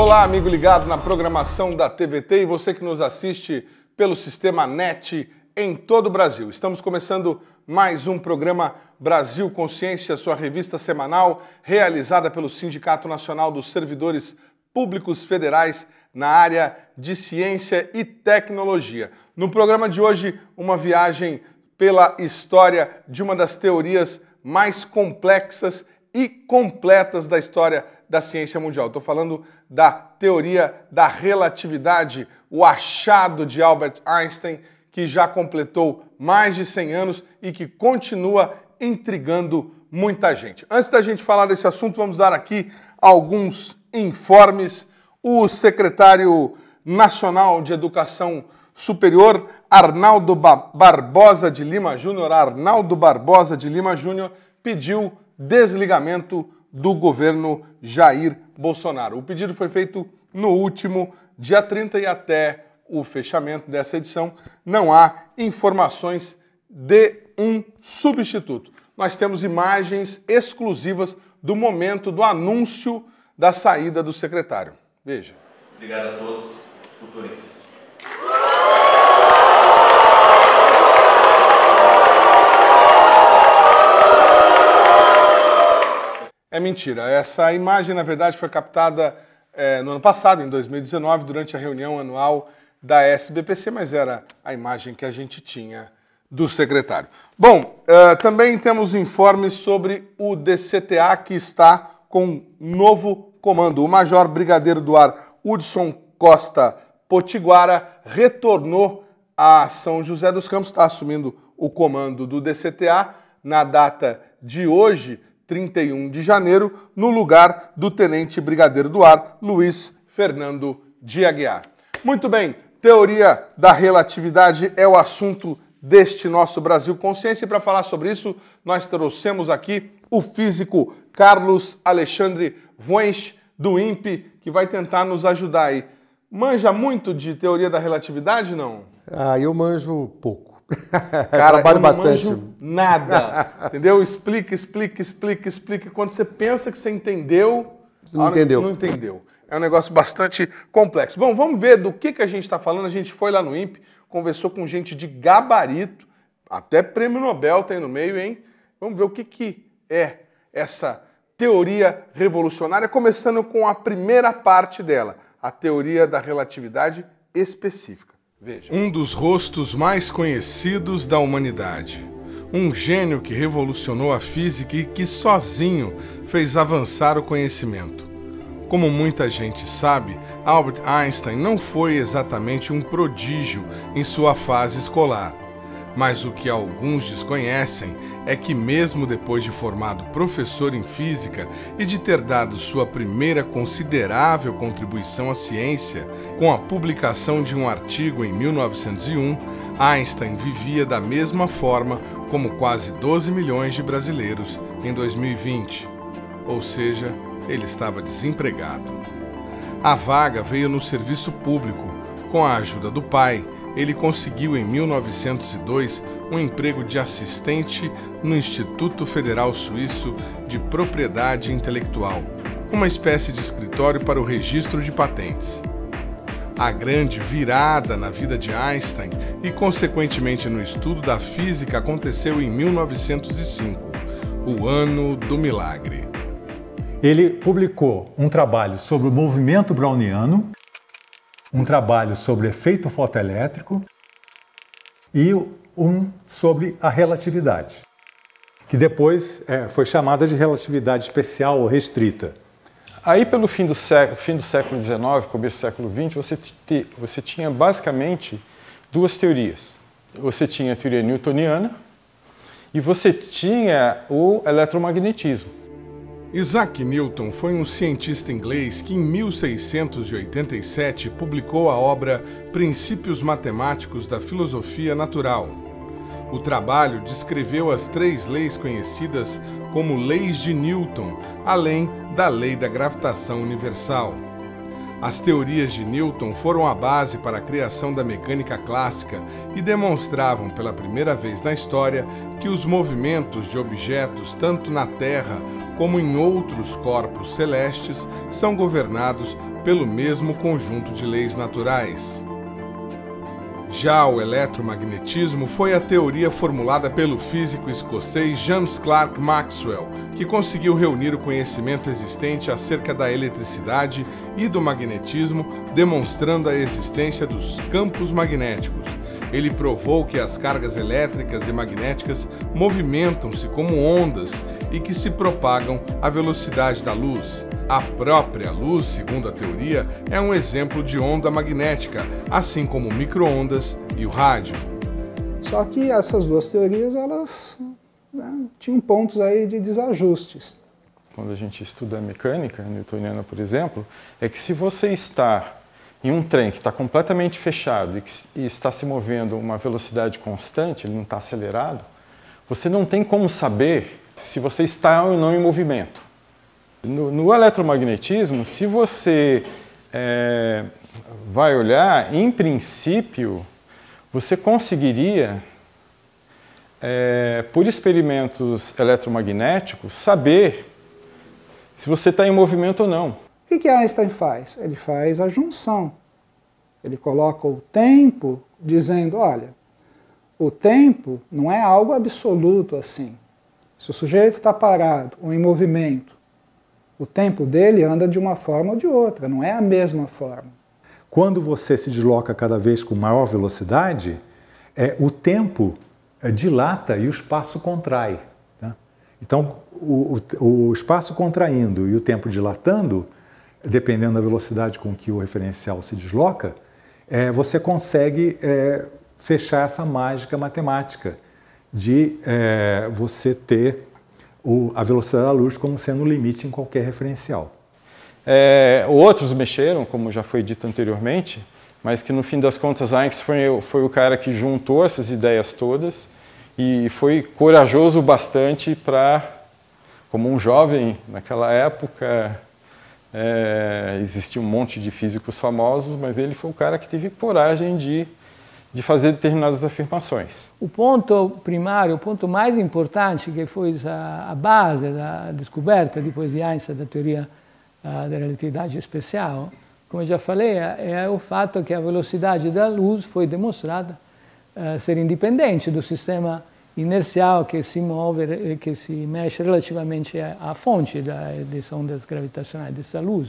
Olá, amigo ligado na programação da TVT e você que nos assiste pelo sistema NET em todo o Brasil. Estamos começando mais um programa Brasil Consciência, sua revista semanal realizada pelo Sindicato Nacional dos Servidores Públicos Federais na área de ciência e tecnologia. No programa de hoje, uma viagem pela história de uma das teorias mais complexas e completas da história da ciência mundial. Estou falando da teoria da relatividade, o achado de Albert Einstein, que já completou mais de 100 anos e que continua intrigando muita gente. Antes da gente falar desse assunto, vamos dar aqui alguns informes. O secretário nacional de Educação Superior, Arnaldo ba Barbosa de Lima Júnior, Arnaldo Barbosa de Lima Júnior, pediu desligamento do governo Jair Bolsonaro. O pedido foi feito no último dia 30 e até o fechamento dessa edição não há informações de um substituto. Nós temos imagens exclusivas do momento do anúncio da saída do secretário. Veja. Obrigado a todos. Futuristas. É mentira. Essa imagem, na verdade, foi captada é, no ano passado, em 2019, durante a reunião anual da SBPC, mas era a imagem que a gente tinha do secretário. Bom, uh, também temos informes sobre o DCTA que está com novo comando. O Major Brigadeiro do Ar Hudson Costa Potiguara retornou a São José dos Campos, está assumindo o comando do DCTA na data de hoje. 31 de janeiro, no lugar do tenente brigadeiro do ar, Luiz Fernando de Aguiar. Muito bem, teoria da relatividade é o assunto deste nosso Brasil Consciência e para falar sobre isso, nós trouxemos aqui o físico Carlos Alexandre Voens, do INPE, que vai tentar nos ajudar aí. Manja muito de teoria da relatividade, não? Ah, eu manjo pouco. Cara, eu trabalho bastante. nada. entendeu? Explica, explica, explica, explica. Quando você pensa que você entendeu, não entendeu. Não entendeu. É um negócio bastante complexo. Bom, vamos ver do que, que a gente está falando. A gente foi lá no INPE, conversou com gente de gabarito, até prêmio Nobel tem no meio, hein? Vamos ver o que, que é essa teoria revolucionária, começando com a primeira parte dela, a teoria da relatividade específica. Veja. Um dos rostos mais conhecidos da humanidade. Um gênio que revolucionou a física e que sozinho fez avançar o conhecimento. Como muita gente sabe, Albert Einstein não foi exatamente um prodígio em sua fase escolar. Mas o que alguns desconhecem é que, mesmo depois de formado professor em física e de ter dado sua primeira considerável contribuição à ciência com a publicação de um artigo em 1901, Einstein vivia da mesma forma como quase 12 milhões de brasileiros em 2020. Ou seja, ele estava desempregado. A vaga veio no serviço público, com a ajuda do pai ele conseguiu em 1902 um emprego de assistente no Instituto Federal Suíço de Propriedade Intelectual, uma espécie de escritório para o registro de patentes. A grande virada na vida de Einstein e, consequentemente, no estudo da física aconteceu em 1905, o ano do milagre. Ele publicou um trabalho sobre o movimento browniano um trabalho sobre efeito fotoelétrico e um sobre a relatividade, que depois é, foi chamada de relatividade especial ou restrita. Aí, pelo fim do, século, fim do século XIX, começo do século XX, você, te, você tinha basicamente duas teorias. Você tinha a teoria newtoniana e você tinha o eletromagnetismo. Isaac Newton foi um cientista inglês que, em 1687, publicou a obra Princípios Matemáticos da Filosofia Natural. O trabalho descreveu as três leis conhecidas como Leis de Newton, além da Lei da Gravitação Universal. As teorias de Newton foram a base para a criação da mecânica clássica e demonstravam pela primeira vez na história que os movimentos de objetos, tanto na Terra como em outros corpos celestes, são governados pelo mesmo conjunto de leis naturais. Já o eletromagnetismo foi a teoria formulada pelo físico escocês James Clerk Maxwell, que conseguiu reunir o conhecimento existente acerca da eletricidade e do magnetismo, demonstrando a existência dos campos magnéticos. Ele provou que as cargas elétricas e magnéticas movimentam-se como ondas e que se propagam à velocidade da luz. A própria luz, segundo a teoria, é um exemplo de onda magnética, assim como microondas e o rádio. Só que essas duas teorias elas né, tinham pontos aí de desajustes. Quando a gente estuda mecânica newtoniana, por exemplo, é que se você está em um trem que está completamente fechado e, que, e está se movendo uma velocidade constante, ele não está acelerado, você não tem como saber se você está ou não em movimento. No, no eletromagnetismo, se você é, vai olhar, em princípio, você conseguiria, é, por experimentos eletromagnéticos, saber se você está em movimento ou não. O que Einstein faz? Ele faz a junção. Ele coloca o tempo dizendo: olha, o tempo não é algo absoluto assim. Se o sujeito está parado ou em movimento, o tempo dele anda de uma forma ou de outra, não é a mesma forma. Quando você se desloca cada vez com maior velocidade, é, o tempo é, dilata e o espaço contrai. Tá? Então, o, o, o espaço contraindo e o tempo dilatando dependendo da velocidade com que o referencial se desloca, é, você consegue é, fechar essa mágica matemática de é, você ter o, a velocidade da luz como sendo o limite em qualquer referencial. É, outros mexeram, como já foi dito anteriormente, mas que no fim das contas Einstein foi, foi o cara que juntou essas ideias todas e foi corajoso bastante para, como um jovem naquela época, é, existia um monte de físicos famosos, mas ele foi o cara que teve coragem de, de fazer determinadas afirmações. O ponto primário, o ponto mais importante, que foi a, base da descoberta depois de Einstein da teoria da relatividade especial, como já falei, é, é o fato que a velocidade da luz foi demonstrada é, ser independente do sistema inercial que se move, que se mexe relativamente à fonte das ondas gravitacionais, dessa luz.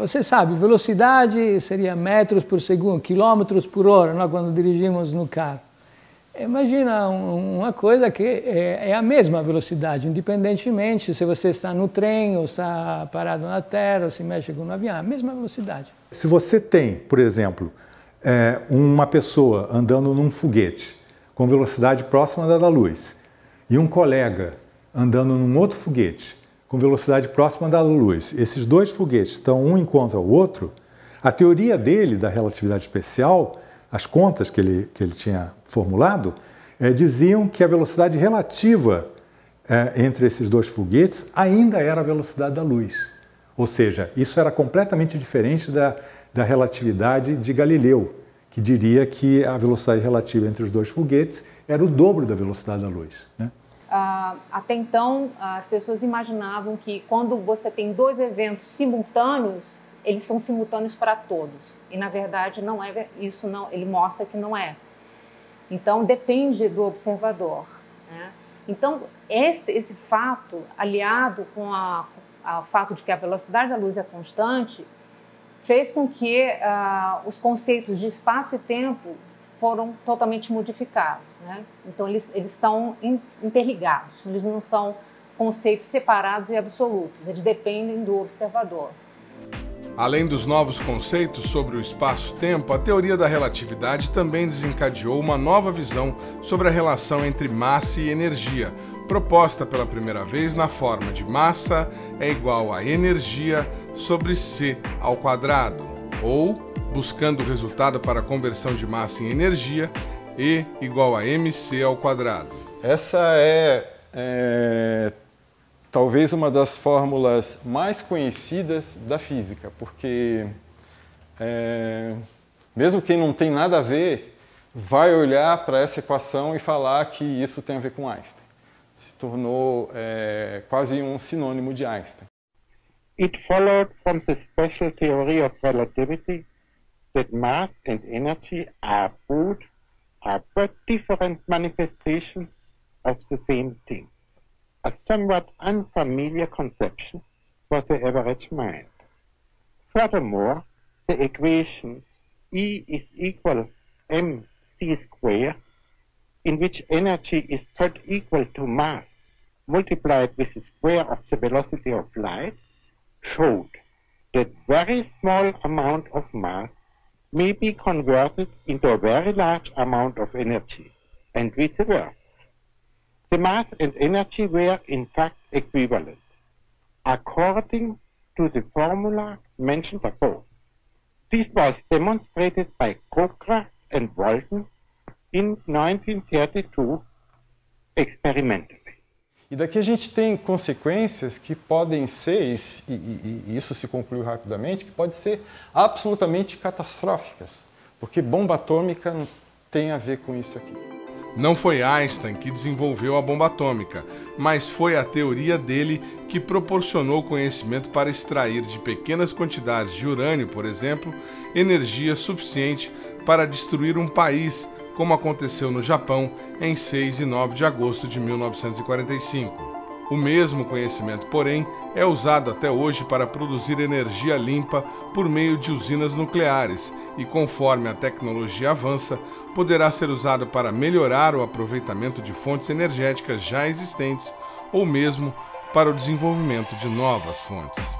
Você sabe, velocidade seria metros por segundo, quilômetros por hora, não? quando dirigimos no carro. Imagina uma coisa que é, é a mesma velocidade, independentemente se você está no trem, ou está parado na terra, ou se mexe com um avião, a mesma velocidade. Se você tem, por exemplo, é, uma pessoa andando num foguete, com velocidade próxima da da luz e um colega andando num outro foguete com velocidade próxima da luz, esses dois foguetes estão um em contra ao outro, a teoria dele da relatividade especial, as contas que ele, que ele tinha formulado, é, diziam que a velocidade relativa é, entre esses dois foguetes ainda era a velocidade da luz. Ou seja, isso era completamente diferente da, da relatividade de Galileu, que diria que a velocidade relativa entre os dois foguetes era o dobro da velocidade da luz. Né? Ah, até então, as pessoas imaginavam que quando você tem dois eventos simultâneos, eles são simultâneos para todos. E na verdade não é isso não, ele mostra que não é. Então depende do observador. Né? Então esse, esse fato, aliado com a, a, o fato de que a velocidade da luz é constante, fez com que uh, os conceitos de espaço e tempo foram totalmente modificados. Né? Então, eles, eles são interligados, eles não são conceitos separados e absolutos, eles dependem do observador. Além dos novos conceitos sobre o espaço-tempo, a teoria da relatividade também desencadeou uma nova visão sobre a relação entre massa e energia, proposta pela primeira vez na forma de massa é igual a energia sobre C ao quadrado, ou, buscando o resultado para a conversão de massa em energia, E igual a mc ao quadrado. Essa é, é talvez uma das fórmulas mais conhecidas da física, porque é, mesmo quem não tem nada a ver vai olhar para essa equação e falar que isso tem a ver com Einstein. se tornou é, quase um sinônimo de Einstein. It followed from the special theory of relativity that mass and energy are both are but different manifestations of the same thing, a somewhat unfamiliar conception for the average mind. Furthermore, the equation E is equal mc squared in which energy is put equal to mass multiplied with the square of the velocity of light showed that very small amount of mass may be converted into a very large amount of energy, and vice versa. The mass and energy were in fact equivalent, according to the formula mentioned above. This was demonstrated by Cockcraft and Walton in 1932 experimentally. E daqui a gente tem consequências que podem ser, e, e, e isso se concluiu rapidamente, que podem ser absolutamente catastróficas, porque bomba atômica tem a ver com isso aqui. Não foi Einstein que desenvolveu a bomba atômica, mas foi a teoria dele que proporcionou conhecimento para extrair de pequenas quantidades de urânio, por exemplo, energia suficiente para destruir um país como aconteceu no Japão em 6 e 9 de agosto de 1945. O mesmo conhecimento, porém, é usado até hoje para produzir energia limpa por meio de usinas nucleares e, conforme a tecnologia avança, poderá ser usado para melhorar o aproveitamento de fontes energéticas já existentes ou mesmo para o desenvolvimento de novas fontes.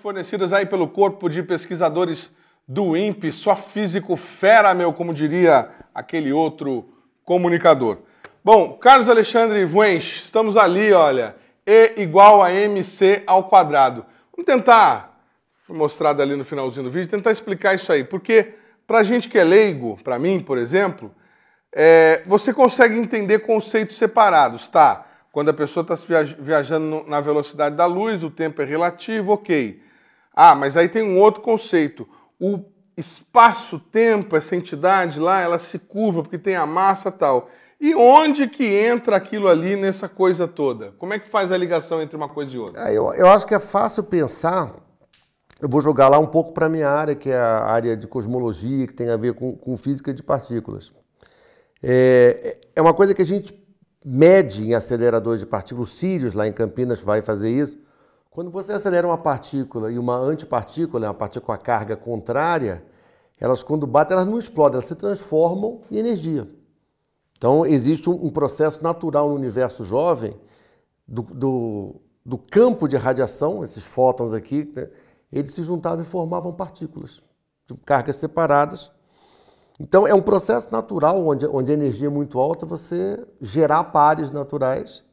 Fornecidas aí pelo corpo de pesquisadores do INPE, só físico fera, meu, como diria aquele outro comunicador. Bom, Carlos Alexandre Vuens, estamos ali, olha, E igual a MC ao quadrado. Vamos tentar, foi mostrado ali no finalzinho do vídeo, tentar explicar isso aí, porque para gente que é leigo, para mim, por exemplo, é, você consegue entender conceitos separados, tá? Quando a pessoa está viajando na velocidade da luz, o tempo é relativo, ok. Ah, mas aí tem um outro conceito o espaço-tempo, essa entidade lá, ela se curva porque tem a massa tal. E onde que entra aquilo ali nessa coisa toda? Como é que faz a ligação entre uma coisa e outra? É, eu, eu acho que é fácil pensar. Eu vou jogar lá um pouco para a minha área, que é a área de cosmologia, que tem a ver com, com física de partículas. É, é, é uma coisa que a gente mede em aceleradores de partículas. O Sirius, lá em Campinas, vai fazer isso quando você acelera uma partícula e uma antipartícula, né, uma partícula com a carga contrária, elas quando batem, elas não explodem, elas se transformam em energia. Então existe um, processo natural no universo jovem do, do, do, campo de radiação, esses fótons aqui, né? eles se juntavam e formavam partículas de tipo, cargas separadas. Então é um processo natural onde, onde a energia é muito alta, você gerar pares naturais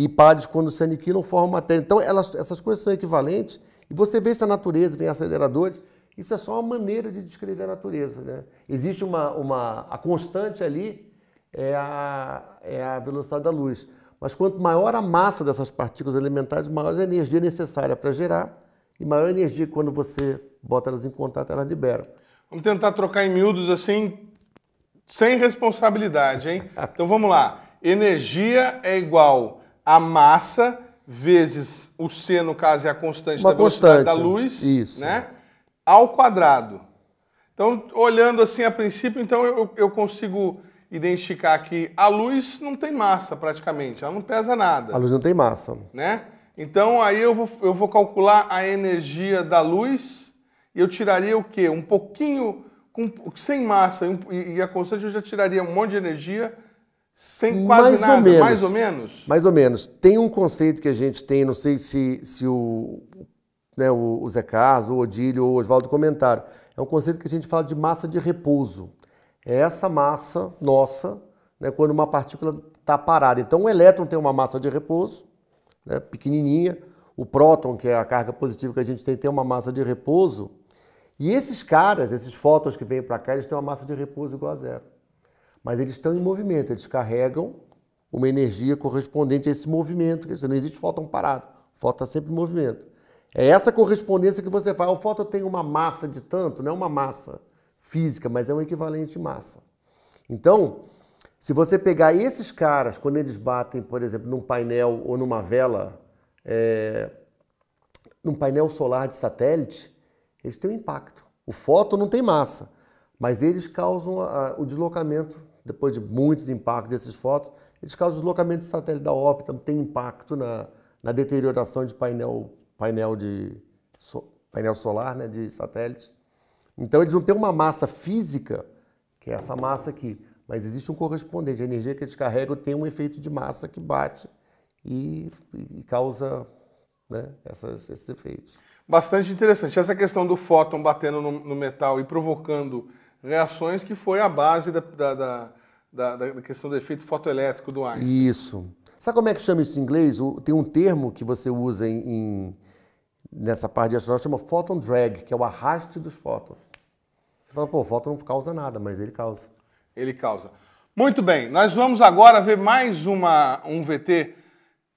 e pares quando se aniquilam formam matéria. Então, elas, essas coisas são equivalentes e você vê na natureza, vem aceleradores. Isso é só uma maneira de descrever a natureza. Né? Existe uma, uma. A constante ali é a, é a velocidade da luz. Mas quanto maior a massa dessas partículas elementares, maior a energia necessária para gerar e maior a energia quando você bota elas em contato, elas liberam. Vamos tentar trocar em miúdos assim, sem responsabilidade, hein? Então vamos lá. Energia é igual a massa vezes o c, no caso, é a constante Uma da velocidade constante. da luz, Isso. né? Ao quadrado. Então, olhando assim a princípio, então eu, eu consigo identificar que a luz não tem massa praticamente, ela não pesa nada. A luz não tem massa. Né? Então aí eu vou, eu vou calcular a energia da luz e eu tiraria o quê? Um pouquinho, com, sem massa e a constante eu já tiraria um monte de energia sem quase mais nada, ou menos, mais ou menos? Mais ou menos. Tem um conceito que a gente tem, não sei se, se o, né, o, o Zé Carlos, o Odílio ou o Oswaldo comentaram. É um conceito que a gente fala de massa de repouso. É essa massa nossa, né, quando uma partícula está parada. Então o elétron tem uma massa de repouso, né, pequenininha. O próton, que é a carga positiva que a gente tem, tem uma massa de repouso. E esses caras, esses fótons que vêm para cá, eles têm uma massa de repouso igual a zero. Mas eles estão em movimento, eles carregam uma energia correspondente a esse movimento, quer dizer, não existe fóton é parado, fóton está sempre em movimento. É essa correspondência que você faz. O fóton tem uma massa de tanto, não é uma massa física, mas é um equivalente de massa. Então, se você pegar esses caras, quando eles batem, por exemplo, num painel ou numa vela, é, num painel solar de satélite, eles têm um impacto. O fóton não tem massa, mas eles causam a, o deslocamento depois de muitos impactos desses fotos, eles causam deslocamento de satélite da órbita, então tem impacto na, na deterioração de painel, painel, de, so, painel solar, né, de satélite. Então eles não têm uma massa física, que é essa massa aqui, mas existe um correspondente. A energia que eles carregam tem um efeito de massa que bate e, e causa né, essas, esses efeitos. Bastante interessante. Essa questão do fóton batendo no, no metal e provocando reações que foi a base da, da, da da, da questão do efeito fotoelétrico do Einstein. Isso. Sabe como é que chama isso em inglês? Tem um termo que você usa em, em nessa parte de astronauta, chama photon drag, que é o arraste dos fótons. Você fala, pô, o fóton não causa nada, mas ele causa. Ele causa. Muito bem, nós vamos agora ver mais uma, um VT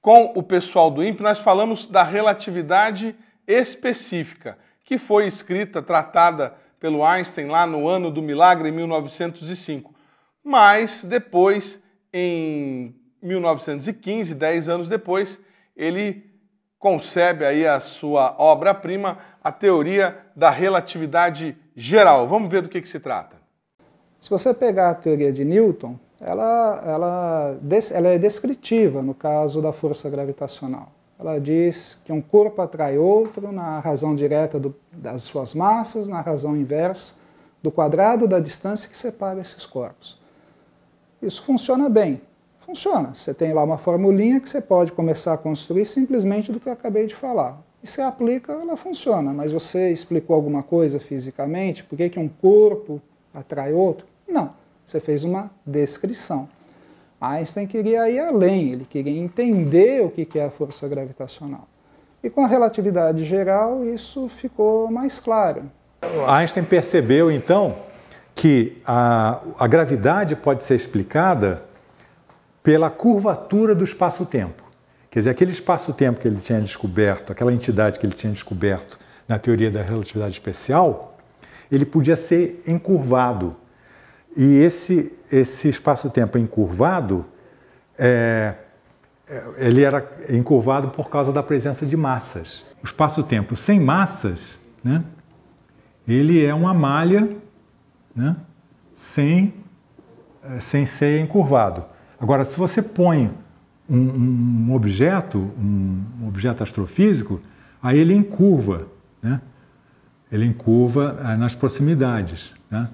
com o pessoal do INPE. Nós falamos da relatividade específica, que foi escrita, tratada pelo Einstein lá no ano do milagre, em 1905. Mas depois, em 1915, 10 anos depois, ele concebe aí a sua obra-prima, a teoria da relatividade geral. Vamos ver do que, que se trata. Se você pegar a teoria de Newton, ela, ela, ela é descritiva no caso da força gravitacional. Ela diz que um corpo atrai outro na razão direta do, das suas massas, na razão inversa do quadrado da distância que separa esses corpos. Isso funciona bem. Funciona. Você tem lá uma formulinha que você pode começar a construir simplesmente do que eu acabei de falar. E você aplica, ela funciona. Mas você explicou alguma coisa fisicamente? Por que, que um corpo atrai outro? Não. Você fez uma descrição. Einstein queria ir além, ele queria entender o que é a força gravitacional. E com a relatividade geral, isso ficou mais claro. Einstein percebeu, então, que a, a gravidade pode ser explicada pela curvatura do espaço-tempo. Quer dizer, aquele espaço-tempo que ele tinha descoberto, aquela entidade que ele tinha descoberto na teoria da relatividade especial, ele podia ser encurvado. E esse, esse espaço-tempo encurvado, é, é ele era encurvado por causa da presença de massas. O espaço-tempo sem massas, né, ele é uma malha né? sem, eh, sem ser encurvado. Agora, se você põe um, um objeto, um objeto astrofísico, aí ele encurva, né? ele encurva eh, nas proximidades. Né?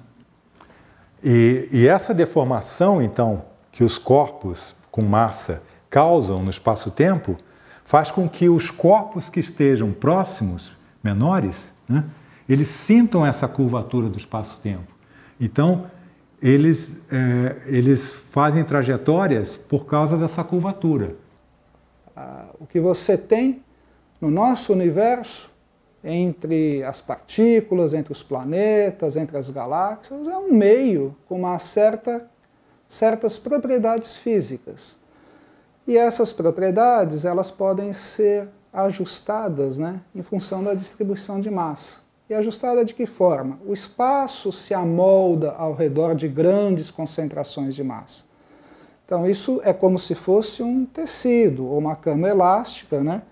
E, e essa deformação, então, que os corpos com massa causam no espaço-tempo, faz com que os corpos que estejam próximos, menores, né, eles sintam essa curvatura do espaço-tempo. Então, eles, é, eles fazem trajetórias por causa dessa curvatura. Ah, o que você tem no nosso universo, entre as partículas, entre os planetas, entre as galáxias, é um meio com uma certa, certas propriedades físicas. E essas propriedades elas podem ser ajustadas né, em função da distribuição de massa. E ajustada é de que forma? O espaço se amolda ao redor de grandes concentrações de massa. Então, isso é como se fosse um tecido ou uma cama elástica, né?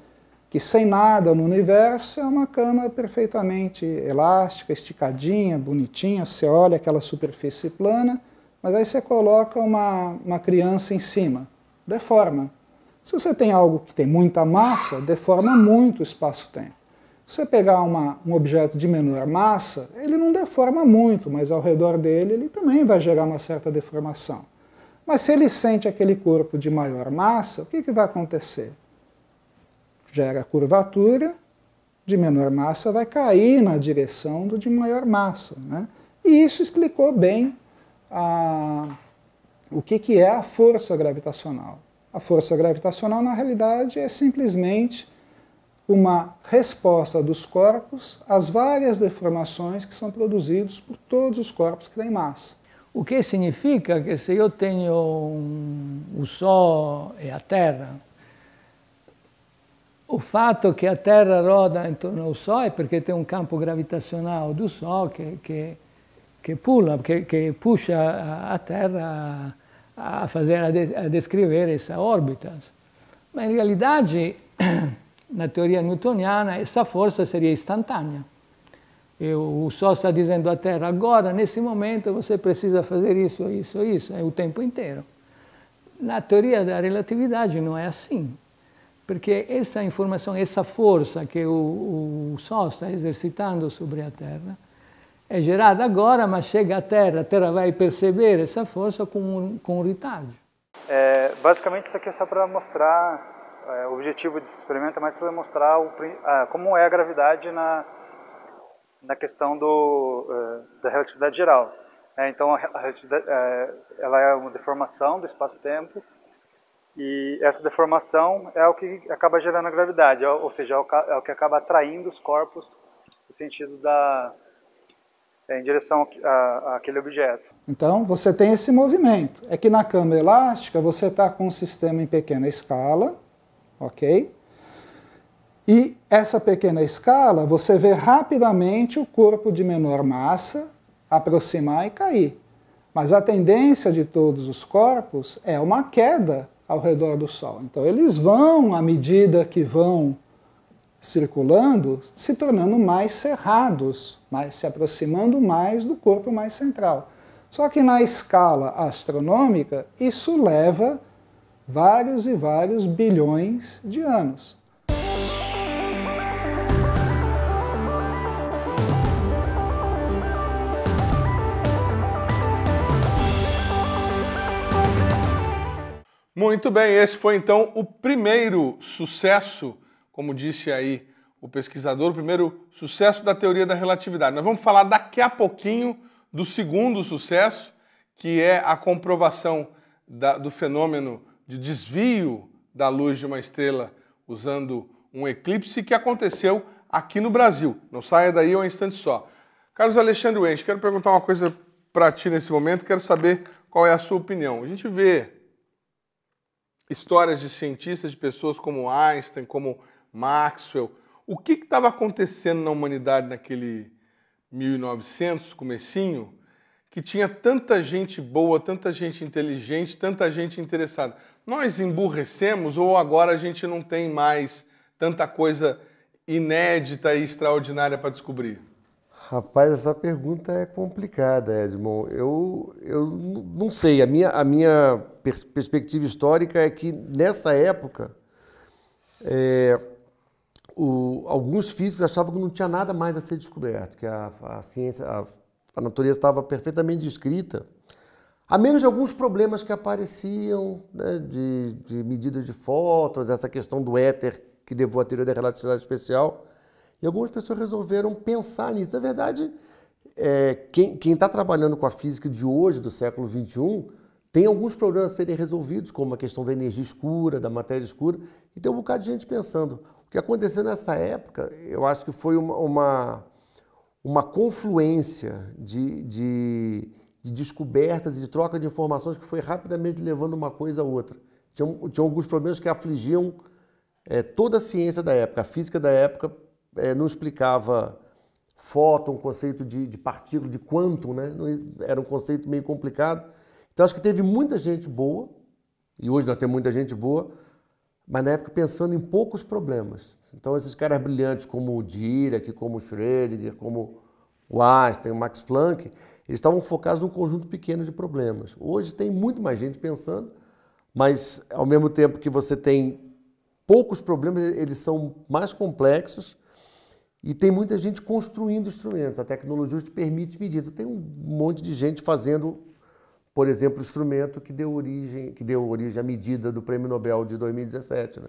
que sem nada no universo é uma cama perfeitamente elástica, esticadinha, bonitinha. Você olha aquela superfície plana, mas aí você coloca uma, uma criança em cima, deforma. Se você tem algo que tem muita massa, deforma muito o espaço-tempo você pegar uma, um objeto de menor massa, ele não deforma muito, mas ao redor dele ele também vai gerar uma certa deformação. Mas se ele sente aquele corpo de maior massa, o que, que vai acontecer? Gera curvatura, de menor massa vai cair na direção do de maior massa. Né? E isso explicou bem a, o que, que é a força gravitacional. A força gravitacional, na realidade, é simplesmente uma resposta dos corpos às várias deformações que são produzidas por todos os corpos que têm massa. O que significa que se eu tenho um, o Sol e a Terra, o fato que a Terra roda em torno do Sol é porque tem um campo gravitacional do Sol que, que, que pula, que, que puxa a, a Terra a, fazer, a, de, a descrever essa órbita. Mas, em realidade, na teoria newtoniana, essa força seria instantânea. o Sol está dizendo à Terra, agora, nesse momento, você precisa fazer isso, isso, isso, é o tempo inteiro. Na teoria da relatividade não é assim, porque essa informação, essa força que o, o Sol está exercitando sobre a Terra, é gerada agora, mas chega à Terra, a Terra vai perceber essa força com, um, com um retardo. É, basicamente, isso aqui é só para mostrar é, o objetivo desse experimento é mais para mostrar o, a, como é a gravidade na, na questão do, uh, da relatividade geral. É, então, a, a, é, ela é uma deformação do espaço-tempo e essa deformação é o que acaba gerando a gravidade, é, ou seja, é o, é o que acaba atraindo os corpos no sentido da é, em direção àquele objeto. Então, você tem esse movimento. É que na câmera elástica você está com um sistema em pequena escala, ok? E essa pequena escala, você vê rapidamente o corpo de menor massa aproximar e cair. Mas a tendência de todos os corpos é uma queda ao redor do Sol. Então eles vão, à medida que vão circulando, se tornando mais cerrados, mais, se aproximando mais do corpo mais central. Só que na escala astronômica, isso leva vários e vários bilhões de anos. Muito bem, esse foi então o primeiro sucesso, como disse aí o pesquisador, o primeiro sucesso da teoria da relatividade. Nós vamos falar daqui a pouquinho do segundo sucesso, que é a comprovação da, do fenômeno de desvio da luz de uma estrela usando um eclipse que aconteceu aqui no Brasil. Não saia daí um instante só. Carlos Alexandre Wensch, quero perguntar uma coisa para ti nesse momento, quero saber qual é a sua opinião. A gente vê histórias de cientistas, de pessoas como Einstein, como Maxwell. O que estava acontecendo na humanidade naquele 1900, comecinho, que tinha tanta gente boa, tanta gente inteligente, tanta gente interessada? nós emburrecemos ou agora a gente não tem mais tanta coisa inédita e extraordinária para descobrir? Rapaz, essa pergunta é complicada, Edmond. Eu, eu não sei. A minha, a minha pers perspectiva histórica é que nessa época é, o, alguns físicos achavam que não tinha nada mais a ser descoberto, que a, a ciência, a, a natureza estava perfeitamente descrita a menos de alguns problemas que apareciam, né, de, de, medidas de fotos, essa questão do éter que levou à teoria da relatividade especial. E algumas pessoas resolveram pensar nisso. Na verdade, é, quem está trabalhando com a física de hoje, do século XXI, tem alguns problemas a serem resolvidos, como a questão da energia escura, da matéria escura, e tem um bocado de gente pensando. O que aconteceu nessa época, eu acho que foi uma, uma, uma confluência de, de de descobertas e de troca de informações que foi rapidamente levando uma coisa a outra. Tinha, tinha alguns problemas que afligiam é, toda a ciência da época. A física da época é, não explicava fóton, conceito de, de partícula, de quantum, né? era um conceito meio complicado. Então acho que teve muita gente boa, e hoje nós temos muita gente boa, mas na época pensando em poucos problemas. Então esses caras brilhantes como o Dirac, como o Schrödinger, como o Einstein, o Max Planck, eles estavam focados num conjunto pequeno de problemas. Hoje tem muito mais gente pensando, mas ao mesmo tempo que você tem poucos problemas, eles são mais complexos e tem muita gente construindo instrumentos. A tecnologia te permite medir. Então, tem um monte de gente fazendo, por exemplo, o instrumento que deu origem, que deu origem à medida do Prêmio Nobel de 2017, né?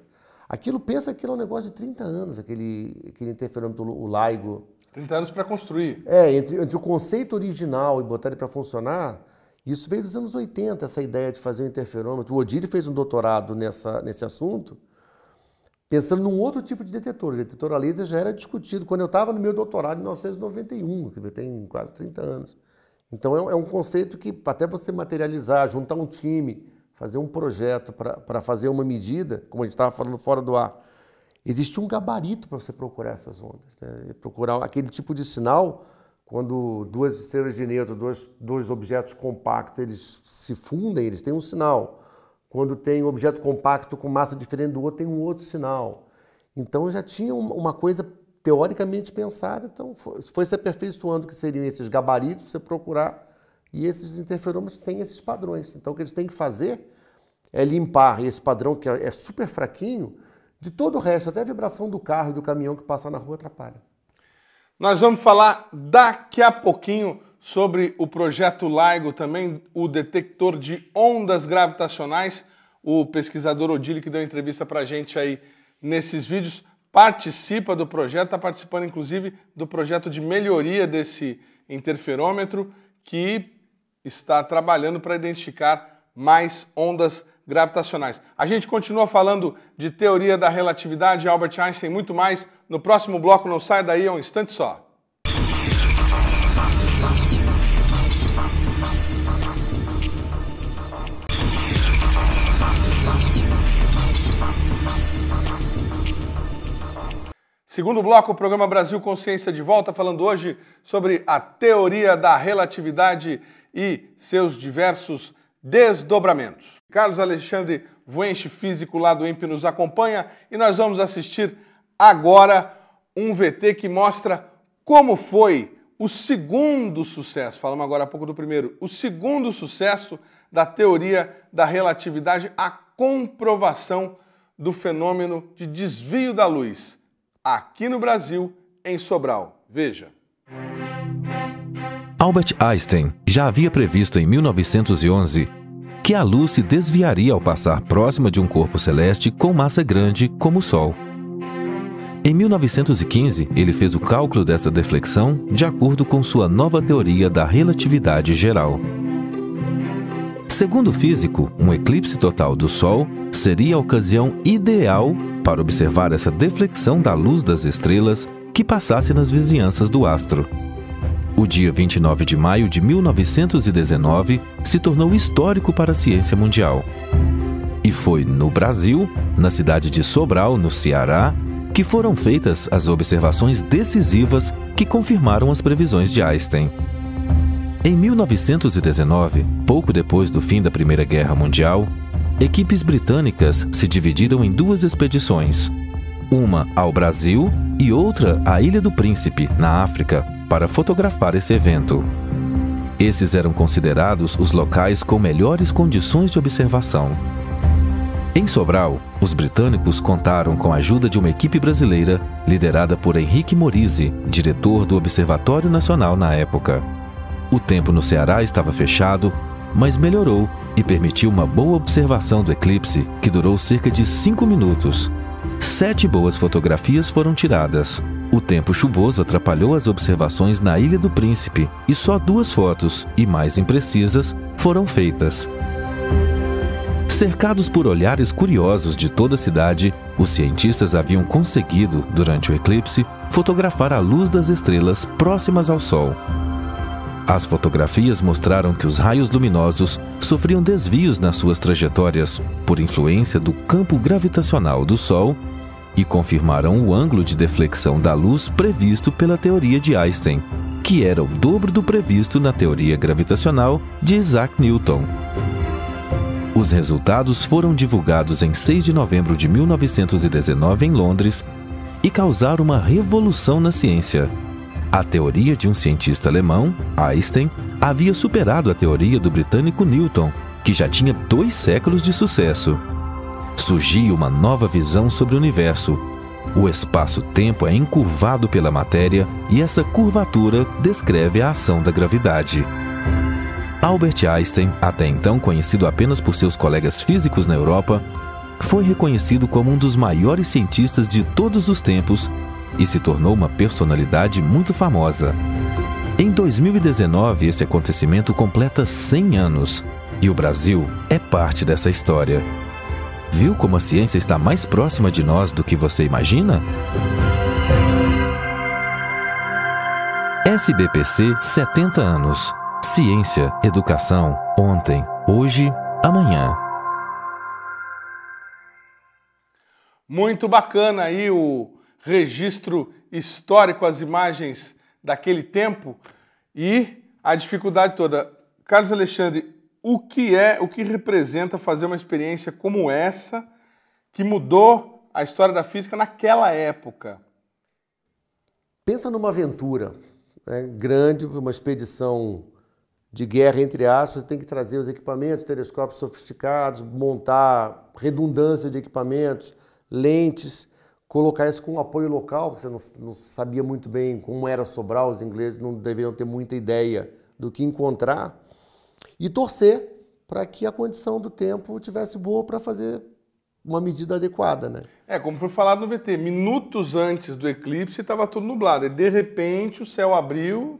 Aquilo, pensa que era um negócio de 30 anos, aquele, aquele interferômetro, o LIGO, 30 anos para construir. É, entre, entre, o conceito original e botar ele para funcionar, isso veio dos anos 80, essa ideia de fazer um interferômetro. O Odile fez um doutorado nessa, nesse assunto, pensando num outro tipo de detetor. O detetor a laser já era discutido quando eu estava no meu doutorado em 1991, que tem quase 30 anos. Então é, é, um conceito que, até você materializar, juntar um time, fazer um projeto para fazer uma medida, como a gente estava falando fora do ar, existe um gabarito para você procurar essas ondas. Né? Procurar aquele tipo de sinal, quando duas estrelas de neutro, dois, dois objetos compactos, eles se fundem, eles têm um sinal. Quando tem um objeto compacto com massa diferente do outro, tem um outro sinal. Então já tinha uma coisa teoricamente pensada, então foi se aperfeiçoando que seriam esses gabaritos para você procurar, e esses interferômetros têm esses padrões. Então o que eles têm que fazer é limpar esse padrão que é, é super fraquinho, de todo o resto, até a vibração do carro e do caminhão que passa na rua atrapalha. Nós vamos falar daqui a pouquinho sobre o projeto LIGO, também o detector de ondas gravitacionais, o pesquisador Odílio que deu entrevista para a gente aí nesses vídeos, participa do projeto, está participando inclusive do projeto de melhoria desse interferômetro que está trabalhando para identificar mais ondas gravitacionais. A gente continua falando de teoria da relatividade, Albert Einstein, muito mais no próximo bloco. Não sai daí, é um instante só. Segundo bloco, o programa Brasil Consciência de volta, falando hoje sobre a teoria da relatividade e seus diversos Desdobramentos. Carlos Alexandre Voenche, físico lá do INPE, nos acompanha e nós vamos assistir agora um VT que mostra como foi o segundo sucesso, falamos agora há pouco do primeiro, o segundo sucesso da teoria da relatividade, a comprovação do fenômeno de desvio da luz, aqui no Brasil, em Sobral. Veja. Albert Einstein já havia previsto em 1911 que a luz se desviaria ao passar próxima de um corpo celeste com massa grande como o Sol. Em 1915, ele fez o cálculo dessa deflexão de acordo com sua nova teoria da relatividade geral. Segundo o físico, um eclipse total do Sol seria a ocasião ideal para observar essa deflexão da luz das estrelas que passasse nas vizinhanças do astro. O dia 29 de maio de 1919 se tornou histórico para a ciência mundial. E foi no Brasil, na cidade de Sobral, no Ceará, que foram feitas as observações decisivas que confirmaram as previsões de Einstein. Em 1919, pouco depois do fim da Primeira Guerra Mundial, equipes britânicas se dividiram em duas expedições, uma ao Brasil e outra à Ilha do Príncipe, na África, para fotografar esse evento. Esses eram considerados os locais com melhores condições de observação. Em Sobral, os britânicos contaram com a ajuda de uma equipe brasileira liderada por Henrique Morise, diretor do Observatório Nacional na época. O tempo no Ceará estava fechado, mas melhorou e permitiu uma boa observação do eclipse, que durou cerca de cinco minutos. Sete boas fotografias foram tiradas, o tempo chuvoso atrapalhou as observações na Ilha do Príncipe e só duas fotos, e mais imprecisas, foram feitas. Cercados por olhares curiosos de toda a cidade, os cientistas haviam conseguido, durante o eclipse, fotografar a luz das estrelas próximas ao Sol. As fotografias mostraram que os raios luminosos sofriam desvios nas suas trajetórias por influência do campo gravitacional do Sol e confirmaram o ângulo de deflexão da luz previsto pela teoria de Einstein, que era o dobro do previsto na teoria gravitacional de Isaac Newton. Os resultados foram divulgados em 6 de novembro de 1919 em Londres e causaram uma revolução na ciência. A teoria de um cientista alemão, Einstein, havia superado a teoria do britânico Newton, que já tinha dois séculos de sucesso surgia uma nova visão sobre o universo. O espaço-tempo é encurvado pela matéria e essa curvatura descreve a ação da gravidade. Albert Einstein, até então conhecido apenas por seus colegas físicos na Europa, foi reconhecido como um dos maiores cientistas de todos os tempos e se tornou uma personalidade muito famosa. Em 2019, esse acontecimento completa 100 anos e o Brasil é parte dessa história. Viu como a ciência está mais próxima de nós do que você imagina? SBPC 70 anos. Ciência, educação, ontem, hoje, amanhã. Muito bacana aí o registro histórico, as imagens daquele tempo e a dificuldade toda. Carlos Alexandre, o que é, o que representa fazer uma experiência como essa que mudou a história da física naquela época. Pensa numa aventura né, grande, uma expedição de guerra, entre aspas, tem que trazer os equipamentos, telescópios sofisticados, montar redundância de equipamentos, lentes, colocar isso com apoio local, porque você não, não, sabia muito bem como era Sobral, os ingleses não deveriam ter muita ideia do que encontrar e torcer para que a condição do tempo tivesse boa para fazer uma medida adequada, né? É, como foi falado no VT, minutos antes do eclipse estava tudo nublado. E de repente o céu abriu,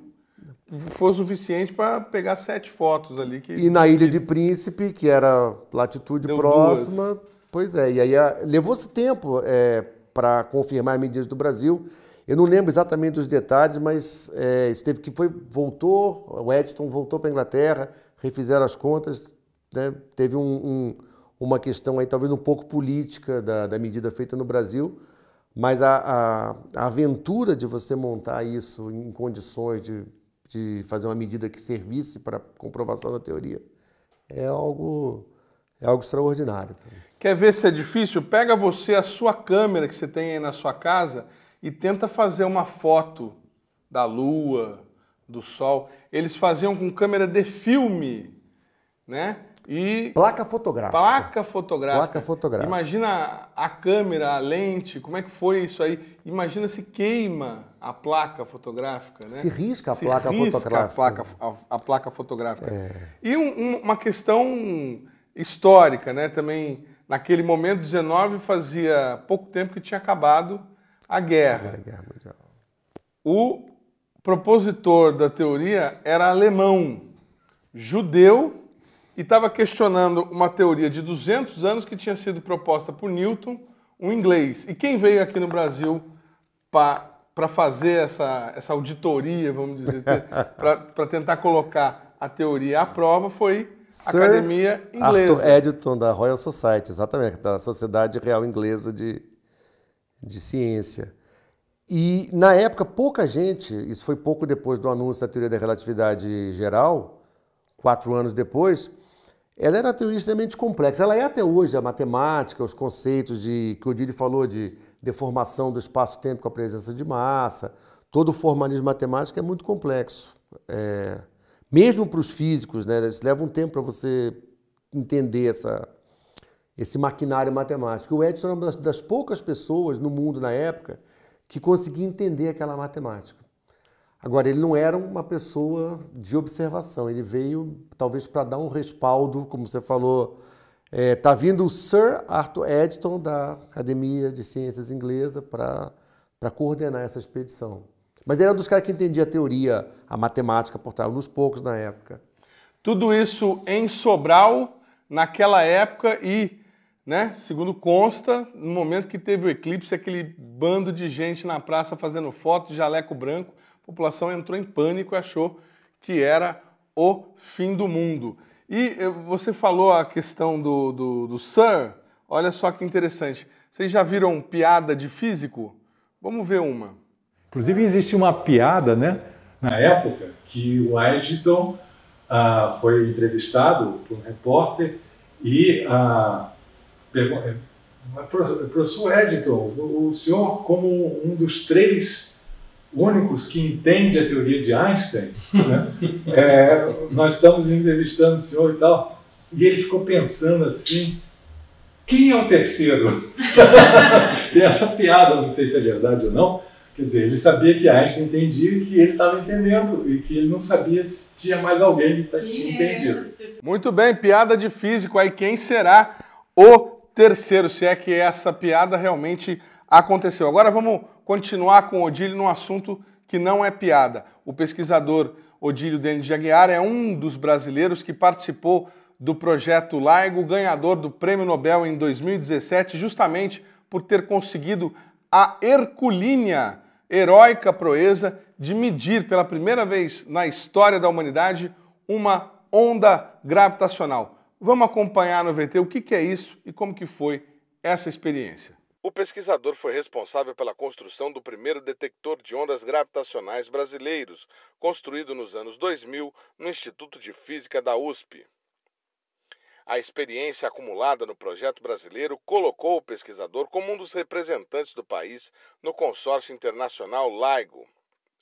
foi o suficiente para pegar sete fotos ali. Que, e na Ilha de Príncipe, que era latitude próxima, duas. pois é. E aí levou-se tempo é, para confirmar as medidas do Brasil. Eu não lembro exatamente dos detalhes, mas é, isso teve que foi voltou, o Edson voltou para a Inglaterra, refizeram as contas, né? teve um, um, uma questão aí talvez um pouco política da, da medida feita no Brasil, mas a, a, a, aventura de você montar isso em condições de, de fazer uma medida que servisse para comprovação da teoria é algo, é algo extraordinário. Quer ver se é difícil? Pega você a sua câmera que você tem aí na sua casa e tenta fazer uma foto da lua, do sol. Eles faziam com câmera de filme, né? E placa fotográfica. Placa fotográfica. Placa fotográfica. Imagina a câmera, a lente, como é que foi isso aí? Imagina se queima a placa fotográfica, né? Se risca a se placa risca fotográfica. A placa, a, a placa fotográfica. É. E um, um, uma questão histórica, né? Também naquele momento 19 fazia pouco tempo que tinha acabado a guerra. A guerra mundial. O propositor da teoria era alemão, judeu, e estava questionando uma teoria de 200 anos que tinha sido proposta por Newton, um inglês. E quem veio aqui no Brasil para fazer essa, essa auditoria, vamos dizer, para tentar colocar a teoria à prova foi a Sir Academia Inglesa. Arthur Eddington, da Royal Society, exatamente, da Sociedade Real Inglesa de, de Ciência. E na época, pouca gente, isso foi pouco depois do anúncio da teoria da relatividade geral, quatro anos depois, ela era teoricamente extremamente complexa. Ela é até hoje a matemática, os conceitos de que o Didi falou de deformação do espaço-tempo com a presença de massa. Todo o formalismo matemático é muito complexo. É, mesmo para os físicos, né? Isso leva um tempo para você entender essa, esse maquinário matemático. O Edson era uma das poucas pessoas no mundo na época que conseguia entender aquela matemática. Agora, ele não era uma pessoa de observação, ele veio talvez para dar um respaldo, como você falou. Está é, tá vindo o Sir Arthur Edton da Academia de Ciências Inglesa para coordenar essa expedição. Mas ele era dos caras que entendia a teoria, a matemática por trás, nos poucos na época. Tudo isso em Sobral, naquela época, e né? Segundo consta, no momento que teve o eclipse, aquele bando de gente na praça fazendo foto de jaleco branco, a população entrou em pânico e achou que era o fim do mundo. E eh, você falou a questão do, do, do Sir, olha só que interessante. Vocês já viram piada de físico? Vamos ver uma. Inclusive existia uma piada, né? Na época que o Washington ah, foi entrevistado por um repórter e ah, Professor Editor, o senhor, como um dos três únicos que entende a teoria de Einstein, né? é, nós estamos entrevistando o senhor e tal, e ele ficou pensando assim, quem é o terceiro? Tem essa piada, não sei se é verdade ou não, quer dizer, ele sabia que Einstein entendia e que ele estava entendendo, e que ele não sabia se tinha mais alguém que tá, tinha é entendido. Muito bem, piada de físico aí, quem será o terceiro, se é que essa piada realmente aconteceu. Agora vamos continuar com o Odílio num assunto que não é piada. O pesquisador Odílio Denis de Aguiar é um dos brasileiros que participou do projeto Laigo, ganhador do Prêmio Nobel em 2017, justamente por ter conseguido a herculínea, heróica proeza de medir pela primeira vez na história da humanidade uma onda gravitacional. Vamos acompanhar no VT o que, que é isso e como que foi essa experiência. O pesquisador foi responsável pela construção do primeiro detector de ondas gravitacionais brasileiros, construído nos anos 2000 no Instituto de Física da USP. A experiência acumulada no projeto brasileiro colocou o pesquisador como um dos representantes do país no consórcio internacional LIGO.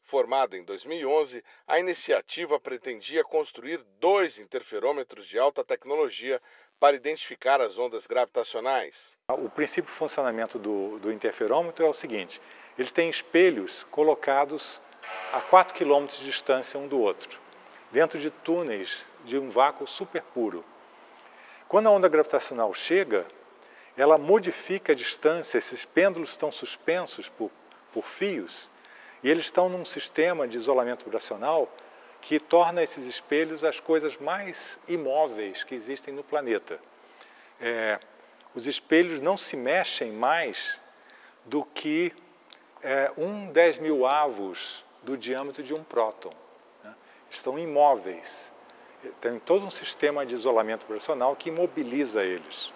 Formada em 2011, a iniciativa pretendia construir dois interferômetros de alta tecnologia para identificar as ondas gravitacionais. O princípio de funcionamento do, do interferômetro é o seguinte: eles têm espelhos colocados a 4 km de distância um do outro, dentro de túneis de um vácuo super puro. Quando a onda gravitacional chega, ela modifica a distância, esses pêndulos estão suspensos por, por fios e eles estão num sistema de isolamento vibracional que torna esses espelhos as coisas mais imóveis que existem no planeta. É, os espelhos não se mexem mais do que é, um dez mil avos do diâmetro de um próton. Né? Estão imóveis. Tem todo um sistema de isolamento vibracional que imobiliza eles.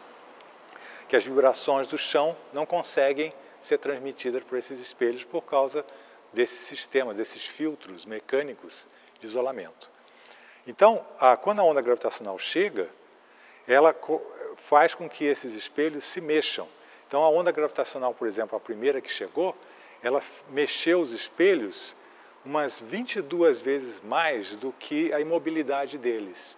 Que as vibrações do chão não conseguem ser transmitidas por esses espelhos por causa desses sistemas, desses filtros mecânicos de isolamento. Então, a, quando a onda gravitacional chega, ela faz com que esses espelhos se mexam. Então, a onda gravitacional, por exemplo, a primeira que chegou, ela mexeu os espelhos umas 22 vezes mais do que a imobilidade deles.